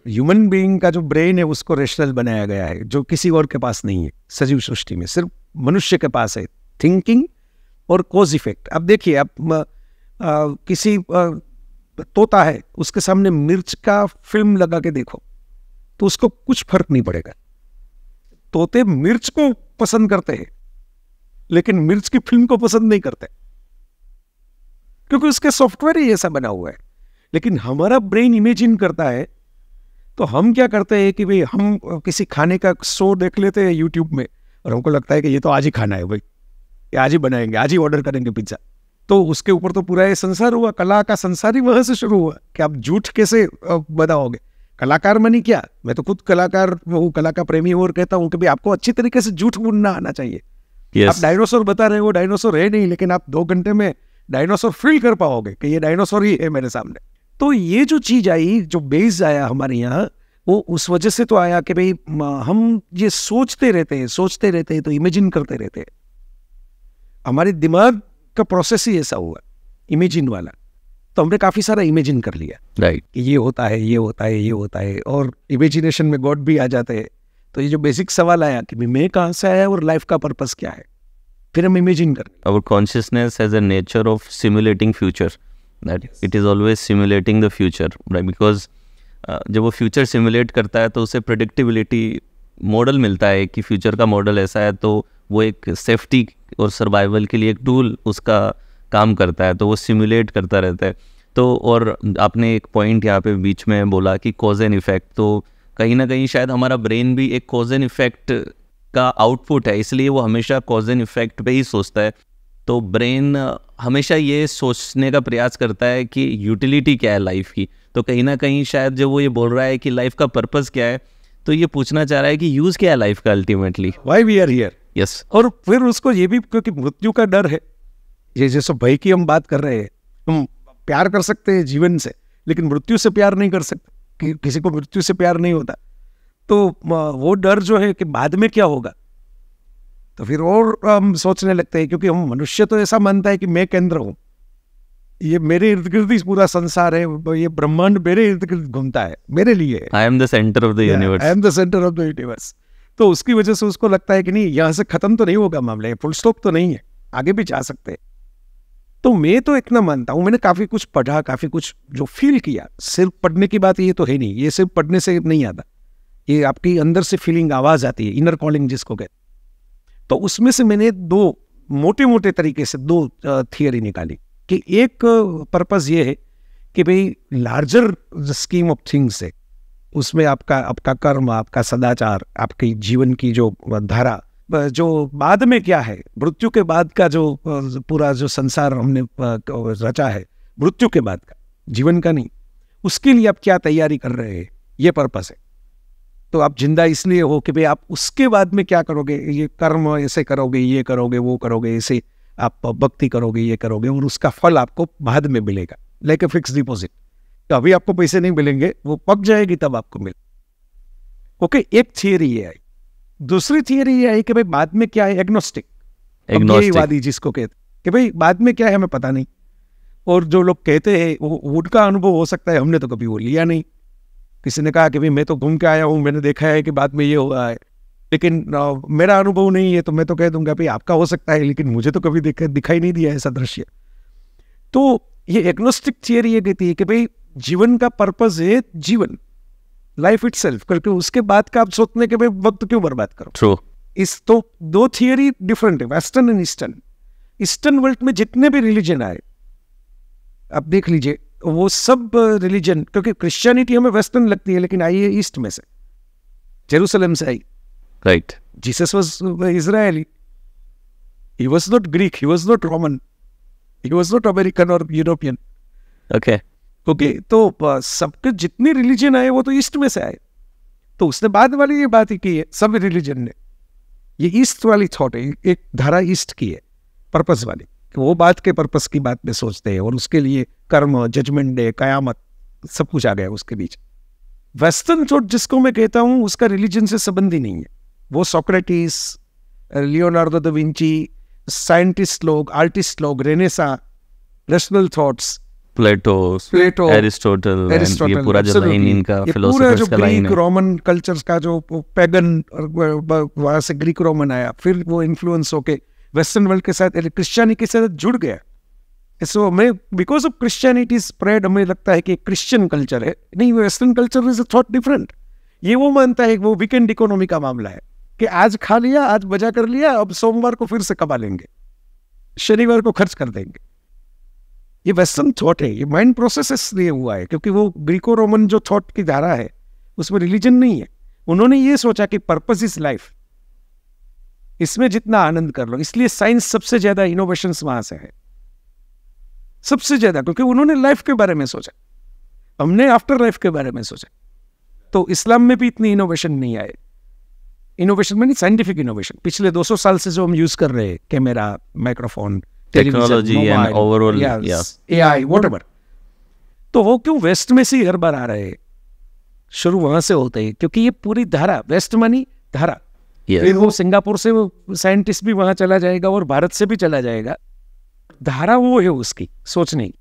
ह्यूमन बीइंग का जो ब्रेन है उसको रेशनल बनाया गया है जो किसी और के पास नहीं है सजीव सृष्टि में सिर्फ मनुष्य के पास है थिंकिंग और कोज इफेक्ट अब देखिए आप किसी आ, तोता है उसके सामने मिर्च का फिल्म लगा के देखो तो उसको कुछ फर्क नहीं पड़ेगा तोते मिर्च को पसंद करते हैं लेकिन मिर्च की फिल्म को पसंद नहीं करते क्योंकि उसके सॉफ्टवेयर ही ऐसा बना हुआ है लेकिन हमारा ब्रेन इमेजिन करता है तो हम क्या करते हैं कि भाई हम किसी खाने का शो देख लेते हैं यूट्यूब में और हमको लगता है कि ये तो आज ही खाना है भाई ये आज ही बनाएंगे आज ही ऑर्डर करेंगे पिज्ज़ा तो उसके ऊपर तो पूरा ये संसार हुआ कला का संसार ही वहां से शुरू हुआ कि आप झूठ कैसे बनाओगे कलाकार मनी क्या मैं तो खुद कलाकार हूँ कलाकार प्रेमी हूँ और कहता हूँ कि आपको अच्छी तरीके से झूठ बुनना आना चाहिए yes. आप डायनोसोर बता रहे हो डायनोसोर है नहीं लेकिन आप दो घंटे में डायनासोर फील कर पाओगे कि ये डायनोसोर ही है मेरे सामने तो ये जो चीज आई जो बेस आया हमारे यहाँ वो उस वजह से तो आया कि भाई हम ये सोचते रहते हैं सोचते रहते हैं तो इमेजिन करते रहते हैं हमारे दिमाग का प्रोसेस ही ऐसा हुआ इमेजिन वाला तो हमने काफ़ी सारा इमेजिन कर लिया राइट right. ये होता है ये होता है ये होता है और इमेजिनेशन में गॉड भी आ जाते हैं तो ये जो बेसिक सवाल आया कि मैं कहाँ से आया और लाइफ का पर्पस क्या है फिर हम इमेजिन कर our consciousness as a nature of simulating future that it is always simulating the future right because जब वो फ्यूचर सिमुलेट करता है तो उसे प्रडिक्टिबिलिटी मॉडल मिलता है कि फ्यूचर का मॉडल ऐसा है तो वो एक सेफ्टी और सर्वाइवल के लिए एक टूल उसका काम करता है तो वो सिमुलेट करता रहता है तो और आपने एक पॉइंट यहाँ पे बीच में बोला कि कॉज एंड इफ़ेक्ट तो कहीं ना कहीं शायद हमारा ब्रेन भी एक कॉज एंड इफ़ेक्ट का आउटपुट है इसलिए वो हमेशा कॉज एंड इफ़ेक्ट पे ही सोचता है तो ब्रेन हमेशा ये सोचने का प्रयास करता है कि यूटिलिटी क्या है लाइफ की तो कहीं ना कहीं शायद जब वो ये बोल रहा है कि लाइफ का पर्पज़ क्या है तो ये पूछना चाह रहा है कि यूज़ क्या है लाइफ का ultimately why we are here yes और फिर उसको ये भी क्योंकि मृत्यु का डर है ये जैसे भय की हम बात कर रहे हैं हम प्यार कर सकते हैं जीवन से लेकिन मृत्यु से प्यार नहीं कर सकते कि, किसी को मृत्यु से प्यार नहीं होता तो वो डर जो है कि बाद में क्या होगा तो फिर और हम सोचने लगते हैं क्योंकि हम मनुष्य तो ऐसा मानता है कि मैं केंद्र हूँ ये मेरे इर्द गिर्द ही पूरा संसार है ये ब्रह्मांड मेरे इर्द गिर्द घूमता है मेरे लिए I am the centre of the universe I am the centre of the universe तो उसकी वजह से उसको लगता है कि नहीं यहाँ से खत्म तो नहीं होगा मामला फुल स्टॉप तो नहीं है आगे भी जा सकते हैं तो मैं तो इतना मानता हूँ मैंने काफ़ी कुछ पढ़ा काफ़ी कुछ जो फील किया सिर्फ पढ़ने की बात ये तो है नहीं ये सिर्फ पढ़ने से नहीं आता ये आपकी अंदर से फीलिंग आवाज़ आती है इनर कॉलिंग जिसको कहते तो उसमें से मैंने दो मोटे मोटे तरीके से दो थियरी निकाली कि एक पर्पज़ ये है कि भाई लार्जर स्कीम ऑफ थिंग्स है उसमें आपका आपका कर्म आपका सदाचार आपकी जीवन की जो धारा जो बाद में क्या है मृत्यु के बाद का जो पूरा जो संसार हमने रचा है मृत्यु के बाद का जीवन का नहीं उसके लिए आप क्या तैयारी कर रहे हैं ये पर्पस है तो आप जिंदा इसलिए हो कि भाई आप उसके बाद में क्या करोगे ये कर्म ऐसे करोगे ये करोगे वो करोगे ऐसे आप भक्ति करोगे ये करोगे और उसका फल आपको बाद में मिलेगा लाइक ए फिक्स डिपोजिट तो अभी आपको पैसे नहीं मिलेंगे वो पक जाएगी तब आपको मिले ओके एक थियरी ये आई दूसरी थियरी ये है कि भाई बाद में क्या है एग्नोस्टिक एग्नोस्टिकवादी जिसको कहते कि भाई बाद में क्या है हमें पता नहीं और जो लोग कहते हैं वो उनका अनुभव हो सकता है हमने तो कभी वो लिया नहीं किसी ने कहा कि भाई मैं तो घूम के आया हूँ मैंने देखा है कि बाद में ये हुआ है लेकिन मेरा अनुभव नहीं है तो मैं तो कह दूंगा भाई आपका हो सकता है लेकिन मुझे तो कभी दिखाई नहीं दिया ऐसा दृश्य तो ये एग्नोस्टिक थियरी ये कहती है कि भाई जीवन का पर्पज है जीवन लाइफ इट सेल्फ करके उसके बाद का आप सोचने के वक्त क्यों बर्बाद करो True. इस तो दो थियोरी डिफरेंट है western and eastern eastern world में जितने भी रिलीजन आए आप देख लीजिए वो सब रिलीजन क्योंकि क्रिश्चियनिटी हमें वेस्टर्न लगती है लेकिन आई है ईस्ट में से जेरूसलम से आई राइट जीसस वॉज इजराइली ही वॉज नॉट ग्रीक ही वॉज नॉट रोमन ही वॉज नॉट अमेरिकन और यूरोपियन ओके ओके तो सबके जितने रिलीजन आए वो तो ईस्ट में से आए तो उसने बाद वाली ये बात ही की है सब रिलीजन ने ये ईस्ट वाली थॉट है एक धारा ईस्ट की है पर्पस वाली कि वो बात के पर्पस की बात में सोचते हैं और उसके लिए कर्म जजमेंट डे कयामत सब कुछ आ गया उसके बीच वेस्टर्न थॉट जिसको मैं कहता हूँ उसका रिलीजन से संबंध ही नहीं है वो Socrates Leonardo da Vinci scientist लोग आर्टिस्ट लोग Renaissance rational thoughts Plato Plato Aristotle ये पूरा जो लाइन इनका फिलोसोफर्स का लाइन रोमन कल्चर्स का जो पैगन वहां से ग्रीक रोमन आया फिर वो इन्फ्लुएंस होके वेस्टर्न वर्ल्ड के साथ क्रिश्चियनिटी के साथ जुड़ गया so because of Christianity spread हमें लगता है कि क्रिश्चियन कल्चर है नहीं western culture is thought different ये वो मानता है वो वीकेंड इकोनॉमी का मामला है कि आज खा लिया आज बजा कर लिया अब सोमवार को फिर से कमा लेंगे शनिवार को खर्च कर देंगे ये वेस्टर्न थॉट है ये माइंड प्रोसेस इसलिए हुआ है क्योंकि वो ग्रीको रोमन जो थॉट की धारा है उसमें रिलीजन नहीं है उन्होंने ये सोचा कि पर्पज इज लाइफ इसमें जितना आनंद कर लो इसलिए साइंस सबसे ज्यादा इनोवेशन वहां से है सबसे ज्यादा क्योंकि उन्होंने लाइफ के बारे में सोचा हमने आफ्टर लाइफ के बारे में सोचा तो इस्लाम में भी इतनी इनोवेशन नहीं आए इनोवेशन में नहीं साइंटिफिक इनोवेशन पिछले 200 साल से जो हम यूज कर रहे हैं camera microphone technology and overall AI whatever तो वो क्यों वेस्ट में से हर बार आ रहे हैं शुरू वहां से होते हैं क्योंकि ये पूरी धारा वेस्ट मनी धारा yes. फिर वो सिंगापुर से साइंटिस्ट भी वहां चला जाएगा और भारत से भी चला जाएगा धारा वो है उसकी सोचने की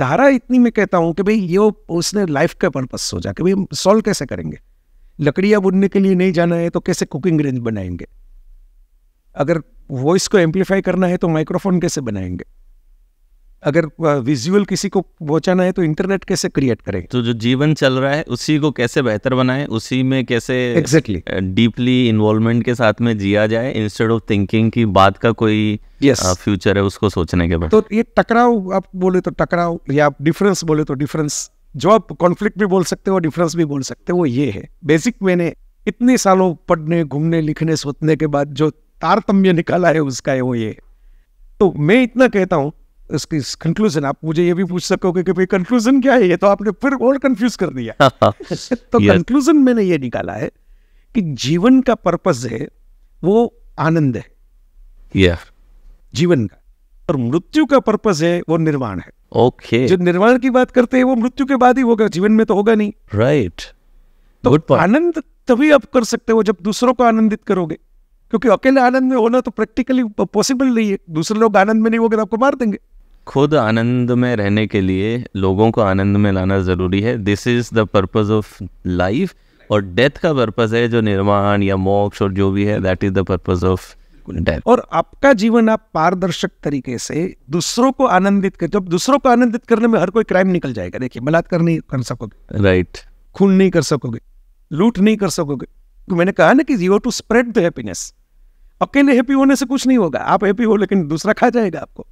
धारा इतनी मैं कहता हूं कि भाई ये उसने लाइफ का पर्पज सोचा कि भाई सॉल्व कैसे करेंगे लकड़ियां बुनने के लिए नहीं जाना है तो कैसे कुकिंग रेंज बनाएंगे अगर वॉइस को एम्पलीफाई करना है तो माइक्रोफोन कैसे बनाएंगे अगर विजुअल किसी को पहुंचाना है तो इंटरनेट कैसे क्रिएट करें तो जो जीवन चल रहा है उसी को कैसे बेहतर बनाए उसी में कैसे एग्जैक्टली डीपली इन्वॉल्वमेंट के साथ में जिया जाए इंस्टेड ऑफ थिंकिंग की बात का कोई yes. फ्यूचर है उसको सोचने के बाद तो ये टकराव आप बोले तो टकराव या आप डिफरेंस बोले तो डिफरेंस जो आप कॉन्फ्लिक्ट भी बोल सकते हो डिफरेंस भी बोल सकते हो वो ये है बेसिक मैंने इतने सालों पढ़ने घूमने लिखने सोचने के बाद जो तारतम्य निकाला है उसका है वो ये तो मैं इतना कहता हूँ इसकी कंक्लूजन आप मुझे ये भी पूछ सकोगे कि भाई कंक्लूजन क्या है ये तो आपने फिर और कंफ्यूज कर दिया [LAUGHS] [LAUGHS] तो कंक्लूजन मैंने ये निकाला है कि जीवन का पर्पज है वो आनंद है yeah. जीवन का और मृत्यु का पर्पज है वो निर्वाण है ओके okay. जो निर्वाण की बात करते हैं वो मृत्यु के बाद ही होगा जीवन में तो होगा नहीं राइट right. तो आनंद तभी आप कर सकते हो जब दूसरों को आनंदित करोगे क्योंकि अकेले आनंद में होना तो प्रैक्टिकली पॉसिबल नहीं है दूसरे लोग आनंद में नहीं होकर तो आपको मार देंगे खुद आनंद में रहने के लिए लोगों को आनंद में लाना ज़रूरी है this is the purpose of life और डेथ का पर्पज़ है जो निर्माण या मोक्ष और जो भी है that is the purpose of death और आपका जीवन आप पारदर्शक तरीके से दूसरों को आनंदित कर जब दूसरों को आनंदित करने में हर कोई क्राइम निकल जाएगा देखिए बलात्कार नहीं कर सकोगे राइट right. खून नहीं कर सकोगे लूट नहीं कर सकोगे तो मैंने कहा ना कि you to spread the happiness अकेले हैप्पी होने से कुछ नहीं होगा आप हैप्पी हो लेकिन दूसरा खा जाएगा आपको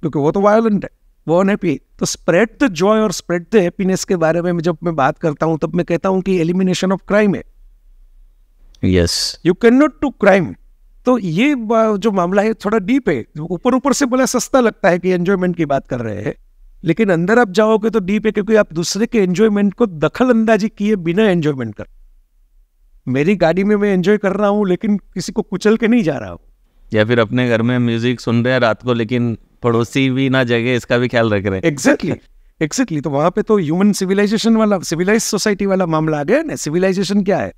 क्योंकि वो तो वायलेंट है वो अनहैप्पी तो स्प्रेड द जॉय और स्प्रेड द हैप्पीनेस के बारे में जब मैं बात करता हूँ तब मैं कहता हूँ कि एलिमिनेशन ऑफ क्राइम है yes you can not to crime तो ये जो मामला है थोड़ा डीप है ऊपर ऊपर से बड़ा सस्ता लगता है कि एंजॉयमेंट की बात कर रहे हैं लेकिन अंदर आप जाओगे तो डीप है क्योंकि आप दूसरे के एंजॉयमेंट को दखल अंदाजी किए बिना एंजॉयमेंट कर मेरी गाड़ी में मैं एंजॉय कर रहा हूँ लेकिन किसी को कुचल के नहीं जा रहा हूँ या फिर अपने घर में म्यूजिक सुन रहे हैं रात को लेकिन पड़ोसी भी ना जगह इसका भी ख्याल रख रहे हैं एग्जैक्टली exactly. एक्सैक्टली exactly, तो वहाँ पे तो ह्यूमन सिविलाइजेशन वाला सिविलाइज सोसाइटी वाला मामला आ गया ना सिविलाइजेशन क्या है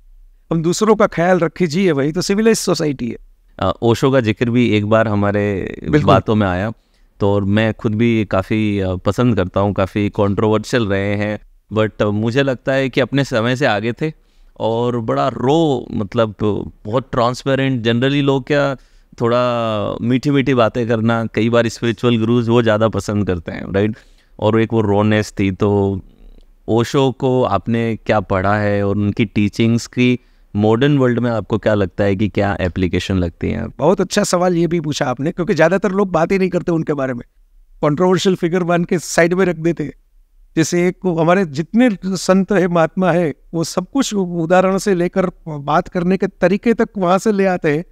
हम दूसरों का ख्याल रखे जी है वही तो सिविलाइज सोसाइटी है आ, ओशो का जिक्र भी एक बार हमारे बातों में आया तो और मैं खुद भी काफ़ी पसंद करता हूँ काफ़ी कॉन्ट्रोवर्शियल रहे हैं बट मुझे लगता है कि अपने समय से आगे थे और बड़ा रो मतलब बहुत ट्रांसपेरेंट जनरली लोग क्या थोड़ा मीठी मीठी बातें करना कई बार स्पिरिचुअल गुरुज वो ज़्यादा पसंद करते हैं राइट और एक वो रोनेस थी तो ओशो को आपने क्या पढ़ा है और उनकी टीचिंग्स की मॉडर्न वर्ल्ड में आपको क्या लगता है कि क्या एप्लीकेशन लगती है बहुत अच्छा सवाल ये भी पूछा आपने क्योंकि ज़्यादातर लोग बात ही नहीं करते उनके बारे में कॉन्ट्रोवर्शियल फिगर बन के साइड में रख देते हैं जैसे एक हमारे जितने संत है महात्मा है वो सब कुछ उदाहरण से लेकर बात करने के तरीके तक वहां से ले आते हैं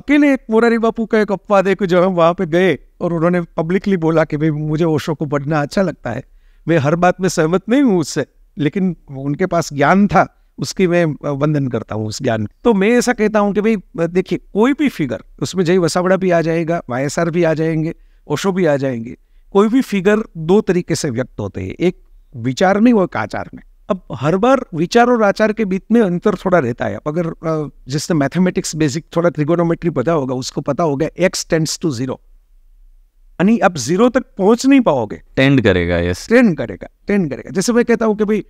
अकेले एक मोरारी बापू का एक अपवाद है कि जो हम वहाँ पे गए और उन्होंने पब्लिकली बोला कि भाई मुझे ओशो को पढ़ना अच्छा लगता है मैं हर बात में सहमत नहीं हूँ उससे लेकिन उनके पास ज्ञान था उसकी मैं वंदन करता हूँ उस ज्ञान तो मैं ऐसा कहता हूँ कि भाई देखिए कोई भी फिगर उसमें जय वसावड़ा भी आ जाएगा वाई भी आ जाएंगे ओशो भी आ जाएंगे कोई भी फिगर दो तरीके से व्यक्त होते हैं एक विचार में और एक आचार में अब हर बार विचार और आचार के बीच में अंतर थोड़ा रहता है अगर जिसने मैथमेटिक्स बेसिक थोड़ा ट्रिगोनोमेट्री पता होगा उसको पता होगा एक्स टेंड्स टू जीरो यानी आप जीरो तक पहुंच नहीं पाओगे टेंड करेगा यस टेंड करेगा टेंड करेगा जैसे मैं कहता हूं कि भाई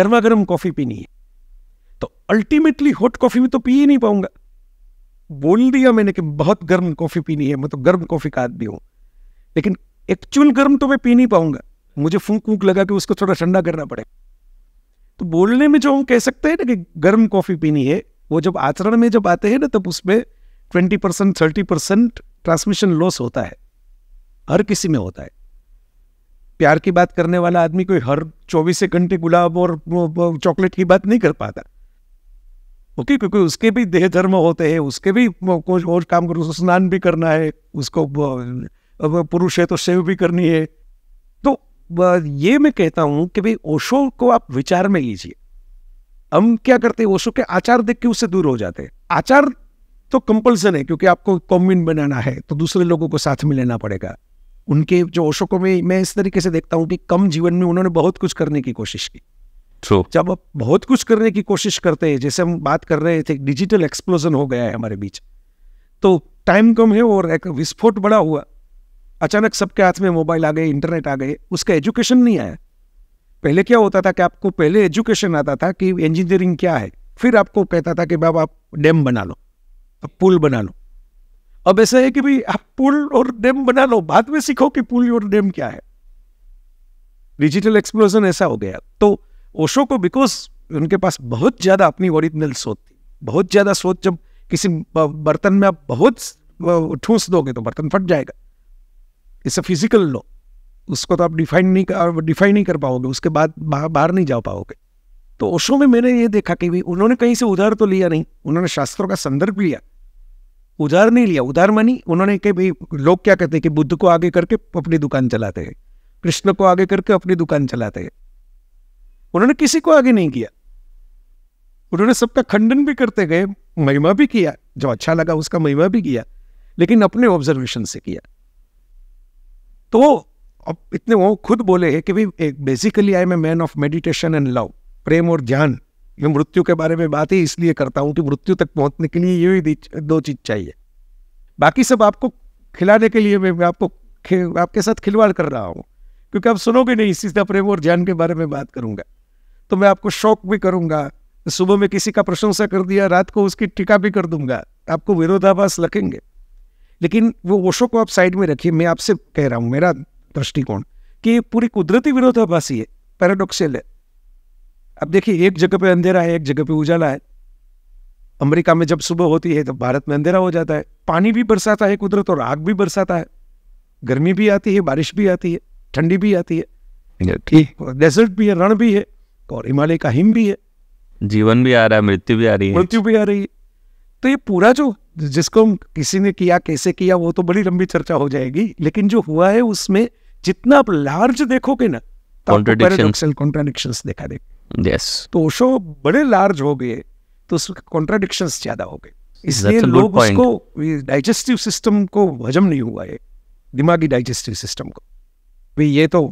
गर्मा गर्म कॉफी पीनी है तो अल्टीमेटली हॉट कॉफी भी तो पी ही नहीं पाऊंगा बोल दिया मैंने कि बहुत गर्म कॉफी पीनी है मैं तो गर्म कॉफी का आदमी हूं लेकिन एक्चुअल गर्म तो मैं पी नहीं पाऊंगा मुझे फूक लगा कि उसको थोड़ा ठंडा करना पड़ेगा तो बोलने में जो हम कह सकते हैं ना कि गर्म कॉफ़ी पीनी है वो जब आचरण में जब आते हैं ना तब उसमें twenty percent thirty percent transmission loss होता है हर किसी में होता है प्यार की बात करने वाला आदमी कोई हर चौबीस घंटे गुलाब और चॉकलेट की बात नहीं कर पाता ओके क्योंकि उसके भी देह धर्म होते हैं उसके भी कुछ और काम करो स्नान भी करना है उसको अब पुरुष है तो सेव भी करनी है तो ये मैं कहता हूं कि भाई ओशो को आप विचार में लीजिए हम क्या करते हैं ओशो के आचार देख के उससे दूर हो जाते हैं आचार तो कंपल्सन है क्योंकि आपको कॉम्युन बनाना है तो दूसरे लोगों को साथ में लेना पड़ेगा उनके जो ओशो को मैं मैं इस तरीके से देखता हूँ कि कम जीवन में उन्होंने बहुत कुछ करने की कोशिश की True. जब आप बहुत कुछ करने की कोशिश करते हैं जैसे हम बात कर रहे थे डिजिटल एक्सप्लोजन हो गया है हमारे बीच तो टाइम कम है और एक विस्फोट बड़ा हुआ अचानक सबके हाथ में मोबाइल आ गए इंटरनेट आ गए उसका एजुकेशन नहीं आया पहले क्या होता था कि आपको पहले एजुकेशन आता था कि इंजीनियरिंग क्या है फिर आपको कहता था कि बाबा आप डैम बना लो अब पुल बना लो अब ऐसा है कि भाई आप पुल और डैम बना लो बाद में सीखो कि पुल और डैम क्या है डिजिटल एक्सप्लोजन ऐसा हो गया तो ओशो को बिकॉज उनके पास बहुत ज़्यादा अपनी ओरिजिनल सोच थी बहुत ज़्यादा सोच जब किसी बर्तन में आप बहुत ठूस दोगे तो बर्तन फट जाएगा इट्स अ फिजिकल लॉ उसको तो आप डिफाइन नहीं कर डिफाइन नहीं कर पाओगे उसके बाद बाहर नहीं जा पाओगे तो ओशो में मैंने ये देखा कि भाई उन्होंने कहीं से उधार तो लिया नहीं उन्होंने शास्त्रों का संदर्भ लिया उधार नहीं लिया उधार मानी उन्होंने कि भाई लोग क्या कहते हैं कि बुद्ध को आगे करके अपनी दुकान चलाते हैं कृष्ण को आगे करके अपनी दुकान चलाते हैं उन्होंने किसी को आगे नहीं किया उन्होंने सबका खंडन भी करते गए महिमा भी किया जो अच्छा लगा उसका महिमा भी किया लेकिन अपने ऑब्जर्वेशन से किया तो वो अब इतने वो खुद बोले हैं कि भाई basically I am a man of meditation and love प्रेम और ध्यान मैं मृत्यु के बारे में बात ही इसलिए करता हूँ कि मृत्यु तक पहुँचने के लिए ये दो चीज़ चाहिए बाकी सब आपको खिलाने के लिए मैं आपको आपके साथ खिलवाड़ कर रहा हूँ क्योंकि आप सुनोगे नहीं सीधा प्रेम और ज्ञान के बारे में बात करूँगा तो मैं आपको शौक भी करूँगा सुबह में किसी का प्रशंसा कर दिया रात को उसकी टीका भी कर दूंगा आपको विरोधाभास लखेंगे लेकिन वो ओशो को आप साइड में रखिए मैं आपसे कह रहा हूँ मेरा दृष्टिकोण कि पूरी कुदरती विरोधाभासी है पैराडोक्सियल है अब देखिए एक जगह पे अंधेरा है एक जगह पे उजाला है अमेरिका में जब सुबह होती है तो भारत में अंधेरा हो जाता है पानी भी बरसाता है कुदरत और आग भी बरसाता है गर्मी भी आती है बारिश भी आती है ठंडी भी आती है ठीक डेजर्ट भी है रण भी है और हिमालय का हिम भी है जीवन भी आ रहा है मृत्यु भी आ रही है मृत्यु भी आ रही है तो ये पूरा जो जिसको किसी ने किया कैसे किया वो तो बड़ी लंबी चर्चा हो जाएगी लेकिन जो हुआ है उसमें जितना आप लार्ज देखोगे ना तो देखा देख yes. तो ओशो बड़े लार्ज हो गए तो ज्यादा हो गए इसलिए लोग उसको डाइजेस्टिव सिस्टम को हजम नहीं हुआ है दिमागी डाइजेस्टिव सिस्टम को भाई ये तो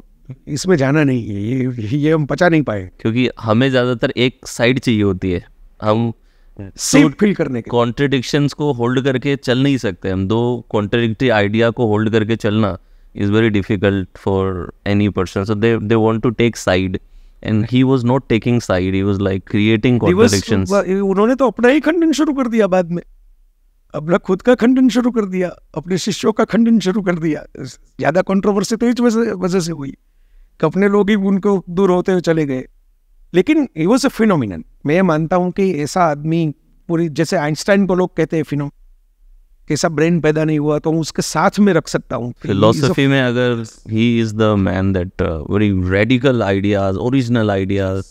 इसमें जाना नहीं है ये ये हम पचा नहीं पाए क्योंकि हमें ज़्यादातर एक साइड चाहिए होती है हम सेफ फील तो करने के कॉन्ट्रेडिक्शन को होल्ड करके चल नहीं सकते हम दो कॉन्ट्रडिक्टी आइडिया को होल्ड करके चलना is very difficult for any person so they they want to take side and he was not taking side he was like creating contradictions उन्होंने तो अपना ही खंडन शुरू कर दिया बाद में अपना खुद का खंडन शुरू कर दिया अपने शिष्यों का खंडन शुरू कर दिया ज्यादा कंट्रोवर्सी तो इस वजह से हुई कि अपने लोग ही उनको दूर होते हुए चले गए लेकिन ही वॉज अ फिनोमिन मैं मानता हूँ कि ऐसा आदमी पूरी जैसे आइंस्टाइन को लोग कहते हैं फिनो कैसा ब्रेन पैदा नहीं हुआ तो उसके साथ में रख सकता हूँ फिलोसफी में अगर he is the man that very radical ideas original ideas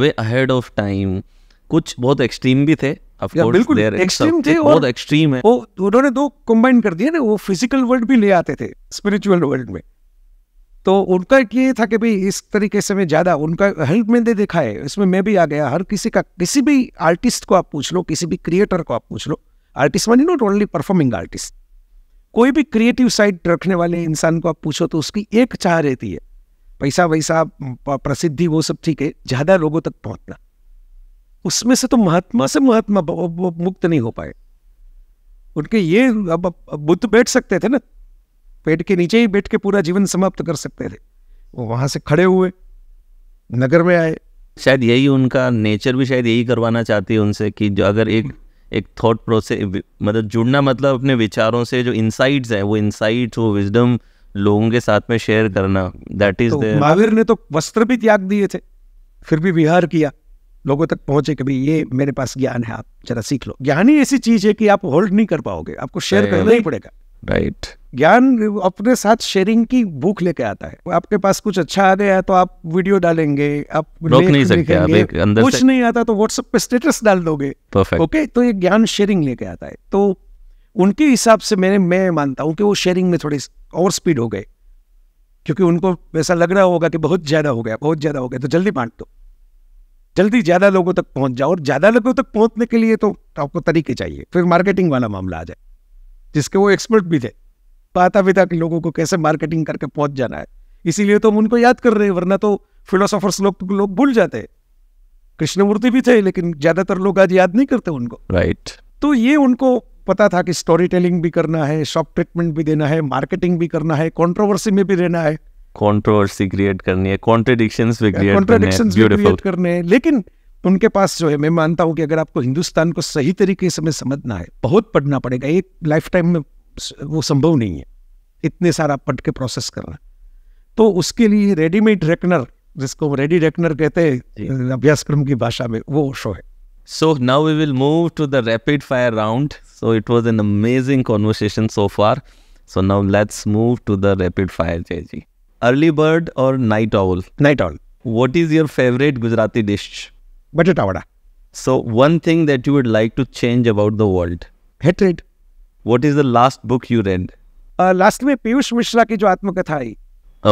way ahead of time कुछ बहुत एक्सट्रीम भी थे बिल्कुल एक्सट्रीम थे बहुत एक्सट्रीम है वो उन्होंने दो कंबाइन कर दिया ना वो फिजिकल वर्ल्ड भी ले आते थे स्पिरिचुअल वर्ल्ड में तो उनका ये था कि भाई इस तरीके से मैं ज़्यादा उनका हेल्प मैंने देखा है इसमें मैं भी आ गया हर किसी का किसी भी आर्टिस्ट को आप पूछ लो किसी भी क्रिएटर को आप पूछ लो आर्टिस्ट मानी नॉट ओनली परफॉर्मिंग आर्टिस्ट कोई भी क्रिएटिव साइड रखने वाले इंसान को आप पूछो तो उसकी एक चाह रहती है पैसा वैसा प्रसिद्धि वो सब ठीक है ज़्यादा लोगों तक पहुंचना उसमें से तो महात्मा से महात्मा मुक्त नहीं हो पाए उनके ये अब बुद्ध बैठ सकते थे ना पेड़ के नीचे ही बैठ के पूरा जीवन समाप्त कर सकते थे वो वहाँ से खड़े हुए नगर में आए शायद यही उनका नेचर भी शायद यही करवाना चाहती है उनसे कि जो अगर एक एक थॉट प्रोसेस मतलब जुड़ना मतलब अपने विचारों से जो इंसाइट्स हैं वो इंसाइट्स वो विजडम लोगों के साथ में शेयर करना दैट इज तो महावीर ने तो वस्त्र भी त्याग दिए थे फिर भी विहार किया लोगों तक पहुंचे कभी ये मेरे पास ज्ञान है आप जरा सीख लो ज्ञान ही ऐसी चीज है कि आप होल्ड नहीं कर पाओगे आपको शेयर करना ही पड़ेगा राइट ज्ञान अपने साथ शेयरिंग की भूख लेके आता है आपके पास कुछ अच्छा आ गया तो आप वीडियो डालेंगे आप रोक नहीं सकते आप एक अंदर कुछ से... नहीं आता तो व्हाट्सएप पे स्टेटस डाल दोगे ओके okay, तो ये ज्ञान शेयरिंग लेके आता है तो उनके हिसाब से मैंने मैं मानता हूँ कि वो शेयरिंग में थोड़ी और स्पीड हो गए क्योंकि उनको ऐसा लग रहा होगा कि बहुत ज्यादा हो गया बहुत ज्यादा हो गया तो जल्दी बांट दो जल्दी ज्यादा लोगों तक पहुंच जाओ और ज्यादा लोगों तक पहुंचने के लिए तो आपको तरीके चाहिए फिर मार्केटिंग वाला मामला आ जाए जिसके वो एक्सपर्ट भी थे भी था कि लोगों को कैसे मार्केटिंग करके पहुंच जाना है इसीलिए तो हम उनको याद कर रहे हैं वरना तो फिलोसोफर्स लोग तो लोग भूल जाते हैं कृष्णमूर्ति भी थे लेकिन ज्यादातर लोग आज याद नहीं करते उनको राइट right. तो ये उनको पता था कि स्टोरी टेलिंग भी करना है शॉप ट्रीटमेंट भी देना है मार्केटिंग भी करना है कॉन्ट्रोवर्सी में भी रहना है कॉन्ट्रोवर्सी क्रिएट करनी है कॉन्ट्रेडिक्शन भी क्रिएट करने हैं लेकिन उनके पास जो है मैं मानता हूँ कि अगर आपको हिंदुस्तान को सही तरीके से मैं समझना है बहुत पढ़ना पड़ेगा एक लाइफ टाइम में वो संभव नहीं है इतने सारा पढ़ के प्रोसेस करना तो उसके लिए रेडीमेड रेकनर जिसको रेडी रेकनर कहते हैं अभ्यासक्रम की भाषा में वो शो है so now we will move to the rapid fire round so it was an amazing conversation so far so now let's move to the rapid fire Jay ji early bird और night owl night owl what is your favourite Gujarati dish batata vada So, one thing that you would like to change about the world? Hatred. What is the last book you read? Last uh, में पीयूष मिश्रा की जो आत्मकथा आई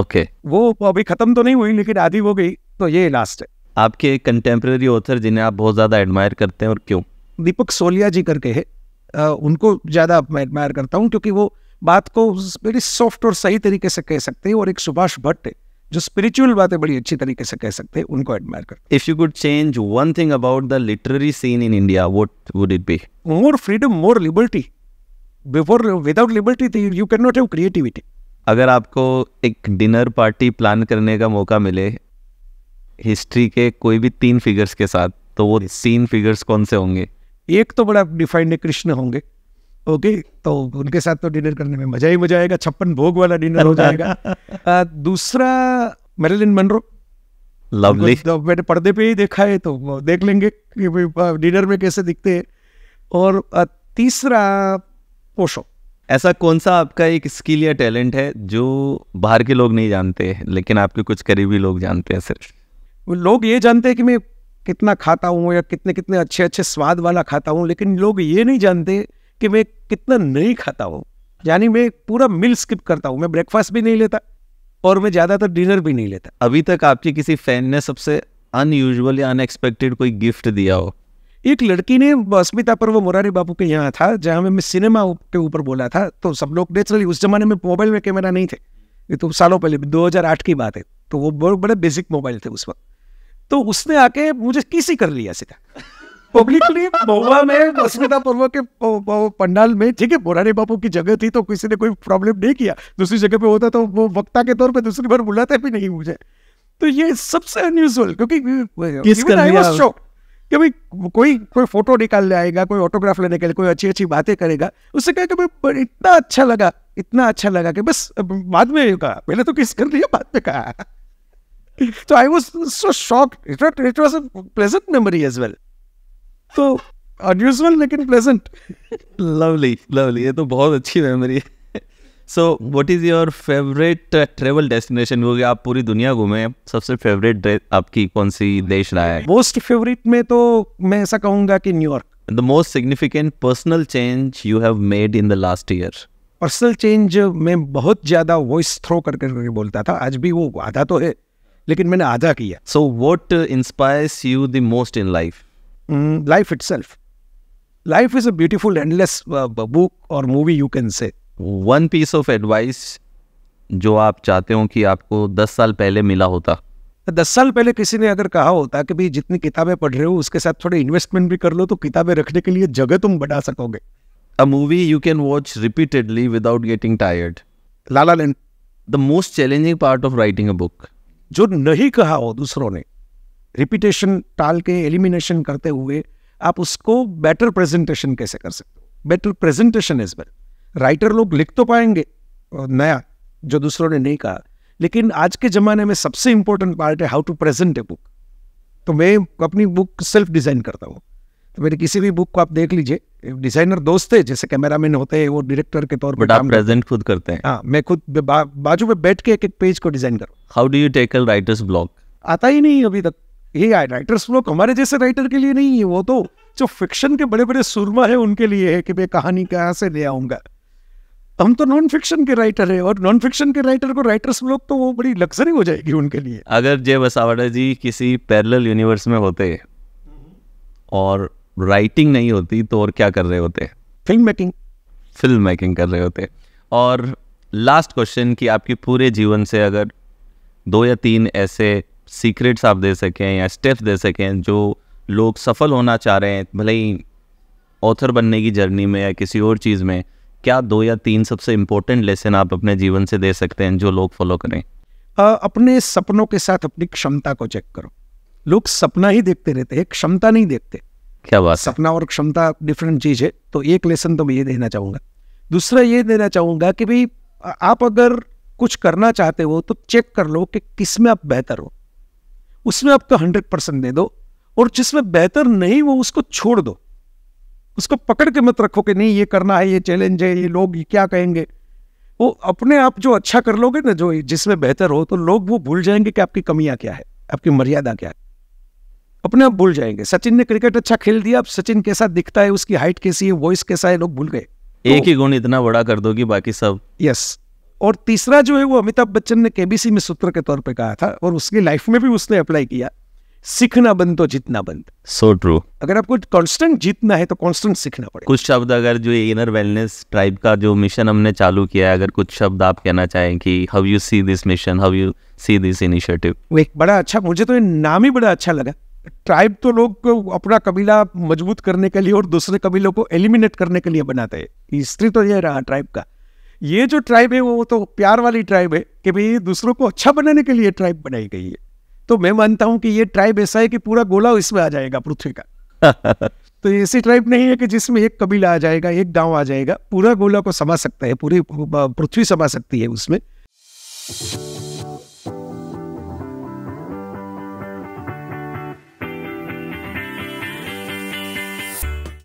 ओके वो अभी खत्म तो नहीं हुई लेकिन आधी हो गई तो ये लास्ट है आपके एक कंटेम्प्रेरी ऑथर जिन्हें आप बहुत ज्यादा एडमायर करते हैं और क्यों दीपक सोलिया जी करके है uh, उनको ज्यादा मैं एडमायर करता हूँ क्योंकि वो बात को वेरी सॉफ्ट और सही तरीके से कह सकते हैं और एक सुभाष भट्ट है जो स्पिरिचुअल बातें बड़ी अच्छी तरीके से कह सकते हैं उनको एडमायर करते if you could change one thing about the literary scene in India what would it be more freedom more liberty before without liberty you can not have creativity अगर आपको एक डिनर पार्टी प्लान करने का मौका मिले हिस्ट्री के कोई भी तीन फिगर्स के साथ तो वो तीन फिगर्स कौन से होंगे एक तो बड़ा डिफाइंड है कृष्ण होंगे ओके तो उनके साथ तो डिनर करने में मजा ही मजा आएगा छप्पन भोग वाला डिनर हो जाएगा [LAUGHS] दूसरा मेरेलिन मनरो लवली तो मैंने पर्दे पे ही देखा है तो देख लेंगे कि डिनर में कैसे दिखते हैं और तीसरा पोशो ऐसा कौन सा आपका एक स्किल या टैलेंट है जो बाहर के लोग नहीं जानते लेकिन आपके कुछ करीबी लोग जानते हैं सिर्फ लोग ये जानते हैं कि मैं कितना खाता हूँ या कितने कितने अच्छे अच्छे स्वाद वाला खाता हूँ लेकिन लोग ये नहीं जानते कि मैं कितना नहीं खाता हूँ यानी मैं पूरा मिल स्किप करता हूँ मैं ब्रेकफास्ट भी नहीं लेता और मैं ज़्यादातर डिनर भी नहीं लेता अभी तक आपके किसी फैन ने सबसे अनयूजल या अनएक्सपेक्टेड कोई गिफ्ट दिया हो एक लड़की ने अस्मिता पर वो मुरारी बाबू के यहाँ था जहाँ मैं सिनेमा के ऊपर बोला था तो सब लोग नेचुरली उस जमाने में मोबाइल में कैमरा नहीं थे ये तो सालों पहले 2008 की बात है तो वो बड़े बेसिक मोबाइल थे उस वक्त तो उसने आके मुझे किसी कर लिया सीधा पब्लिकली महुआ में अस्मिता पर्व के पंडाल में ठीक है बोरारे बापू की जगह थी तो किसी ने कोई प्रॉब्लम नहीं किया दूसरी जगह पे होता तो वो वक्ता के तौर पे दूसरी बार बुलाते भी नहीं मुझे तो ये सबसे अनयूजल क्योंकि किस कर कि भाई कोई कोई फोटो निकाल ले आएगा कोई ऑटोग्राफ लेने के लिए कोई अच्छी अच्छी बातें करेगा उससे कहा कि भाई इतना अच्छा लगा इतना अच्छा लगा कि बस बाद में कहा पहले तो किस कर लिया बाद में कहा [LAUGHS] तो I was so shocked. It it a pleasant memory as well तो अनयूजल लेकिन प्लेजेंट लवली लवली ये तो बहुत अच्छी मेमोरी है so what is your favourite travel destination क्योंकि आप पूरी दुनिया घूमे सबसे फेवरेट आपकी कौन सी देश रहा है मोस्ट फेवरेट में तो मैं ऐसा कहूँगा कि New York the most significant personal change you have made in the last year personal change मैं बहुत ज़्यादा वॉइस थ्रो कर करके बोलता था आज भी वो आधा तो है लेकिन मैंने आधा किया so what inspires you the most in life life mm, life itself. Life is a beautiful, endless uh, book or movie, you can say. One piece of advice जो आप चाहते हो कि आपको दस साल पहले मिला होता दस साल पहले किसी ने अगर कहा होता कि भाई जितनी किताबें पढ़ रहे हो उसके साथ थोड़े इन्वेस्टमेंट भी कर लो तो किताबें रखने के लिए जगह तुम बढ़ा सकोगे a movie you can watch repeatedly without getting tired La La Land the most challenging part of writing a book जो नहीं कहा हो दूसरों ने रिपीटेशन टाल के एलिमिनेशन करते हुए आप उसको बेटर प्रेजेंटेशन कैसे कर सकते हो better presentation is better writer लोग लिख तो पाएंगे नया जो दूसरों ने नहीं कहा लेकिन आज के ज़माने में सबसे इंपॉर्टेंट पार्ट है how to present a book तो मैं अपनी बुक सेल्फ डिज़ाइन करता हूँ तो मेरे किसी भी बुक को आप देख लीजिए डिजाइनर दोस्त है जैसे कैमरामैन होते हैं वो डायरेक्टर के तौर पर प्रेजेंट खुद करते हैं हाँ, मैं खुद बा, बाजू में बैठ के एक एक पेज को डिजाइन करूँ how do you tackle writer's block आता ही नहीं अभी तक ये राइटर्स लोग हमारे जैसे राइटर के लिए नहीं है वो तो जो फिक्शन के बड़े बड़े सुरमा है उनके लिए है कि मैं कहानी कहाँ से ले आऊंगा हम तो नॉन फिक्शन के राइटर है और नॉन फिक्शन के राइटर को राइटर्स लोग तो वो बड़ी लग्जरी हो जाएगी उनके लिए अगर जय बसावड़ा जी किसी पैरल यूनिवर्स में होते और राइटिंग नहीं होती तो और क्या कर रहे होते फिल्म मेकिंग फिल्म मेकिंग कर रहे होते और लास्ट क्वेश्चन कि आपके पूरे जीवन से अगर दो या तीन ऐसे सीक्रेट्स आप दे सकें या स्टेप्स दे सकें जो लोग सफल होना चाह रहे हैं भले ही ऑथर बनने की जर्नी में या किसी और चीज़ में क्या दो या तीन सबसे इम्पोर्टेंट लेसन आप अपने जीवन से दे सकते हैं जो लोग फॉलो करें आ, अपने सपनों के साथ अपनी क्षमता को चेक करो लोग सपना ही देखते रहते हैं क्षमता नहीं देखते क्या बात सपना और क्षमता डिफरेंट चीज़ है तो एक लेसन तो मैं ये देना चाहूंगा दूसरा ये देना चाहूंगा कि भाई आप अगर कुछ करना चाहते हो तो चेक कर लो कि किस में आप बेहतर हो उसमें आपका हंड्रेड परसेंट दे दो और जिसमें बेहतर नहीं वो उसको छोड़ दो उसको पकड़ के मत रखो कि नहीं ये करना है ये चैलेंज है ये लोग ये क्या कहेंगे वो अपने आप जो अच्छा कर लोगे ना जो जिसमें बेहतर हो तो लोग वो भूल जाएंगे कि आपकी कमियां क्या है आपकी मर्यादा क्या है अपने आप भूल जाएंगे सचिन ने क्रिकेट अच्छा खेल दिया अब सचिन कैसा दिखता है उसकी हाइट कैसी है वॉइस कैसा है लोग भूल गए एक तो ही गुण इतना बड़ा कर दो कि बाकी सब यस और तीसरा जो है वो अमिताभ बच्चन ने केबीसी में सूत्र के तौर पर कहा था और उसकी लाइफ में भी उसने अप्लाई किया सीखना बंद तो जीतना बंद सो ट्रू अगर आपको कांस्टेंट जीतना है तो कांस्टेंट सीखना पड़ेगा कुछ शब्द अगर जो इनर वेलनेस ट्राइब का जो मिशन हमने चालू किया है अगर कुछ शब्द आप कहना चाहें कि how you see this mission how you see this initiative वो एक बड़ा अच्छा मुझे तो ये नाम ही बड़ा अच्छा लगा ट्राइब तो लोग अपना कबीला मजबूत करने के लिए और दूसरे कबीलों को एलिमिनेट करने के लिए बनाते हैं हिस्ट्री तो यह रहा ट्राइब का ये जो ट्राइब है वो तो प्यार वाली ट्राइब है कि भाई दूसरों को अच्छा बनाने के लिए ट्राइब बनाई गई है तो मैं मानता हूं कि ये ट्राइब ऐसा है कि पूरा गोला इसमें आ जाएगा पृथ्वी का [LAUGHS] तो ऐसी ट्राइब नहीं है कि जिसमें एक कबीला आ जाएगा एक गांव आ जाएगा पूरा गोला को समा सकता है पूरी पृथ्वी समा सकती है उसमें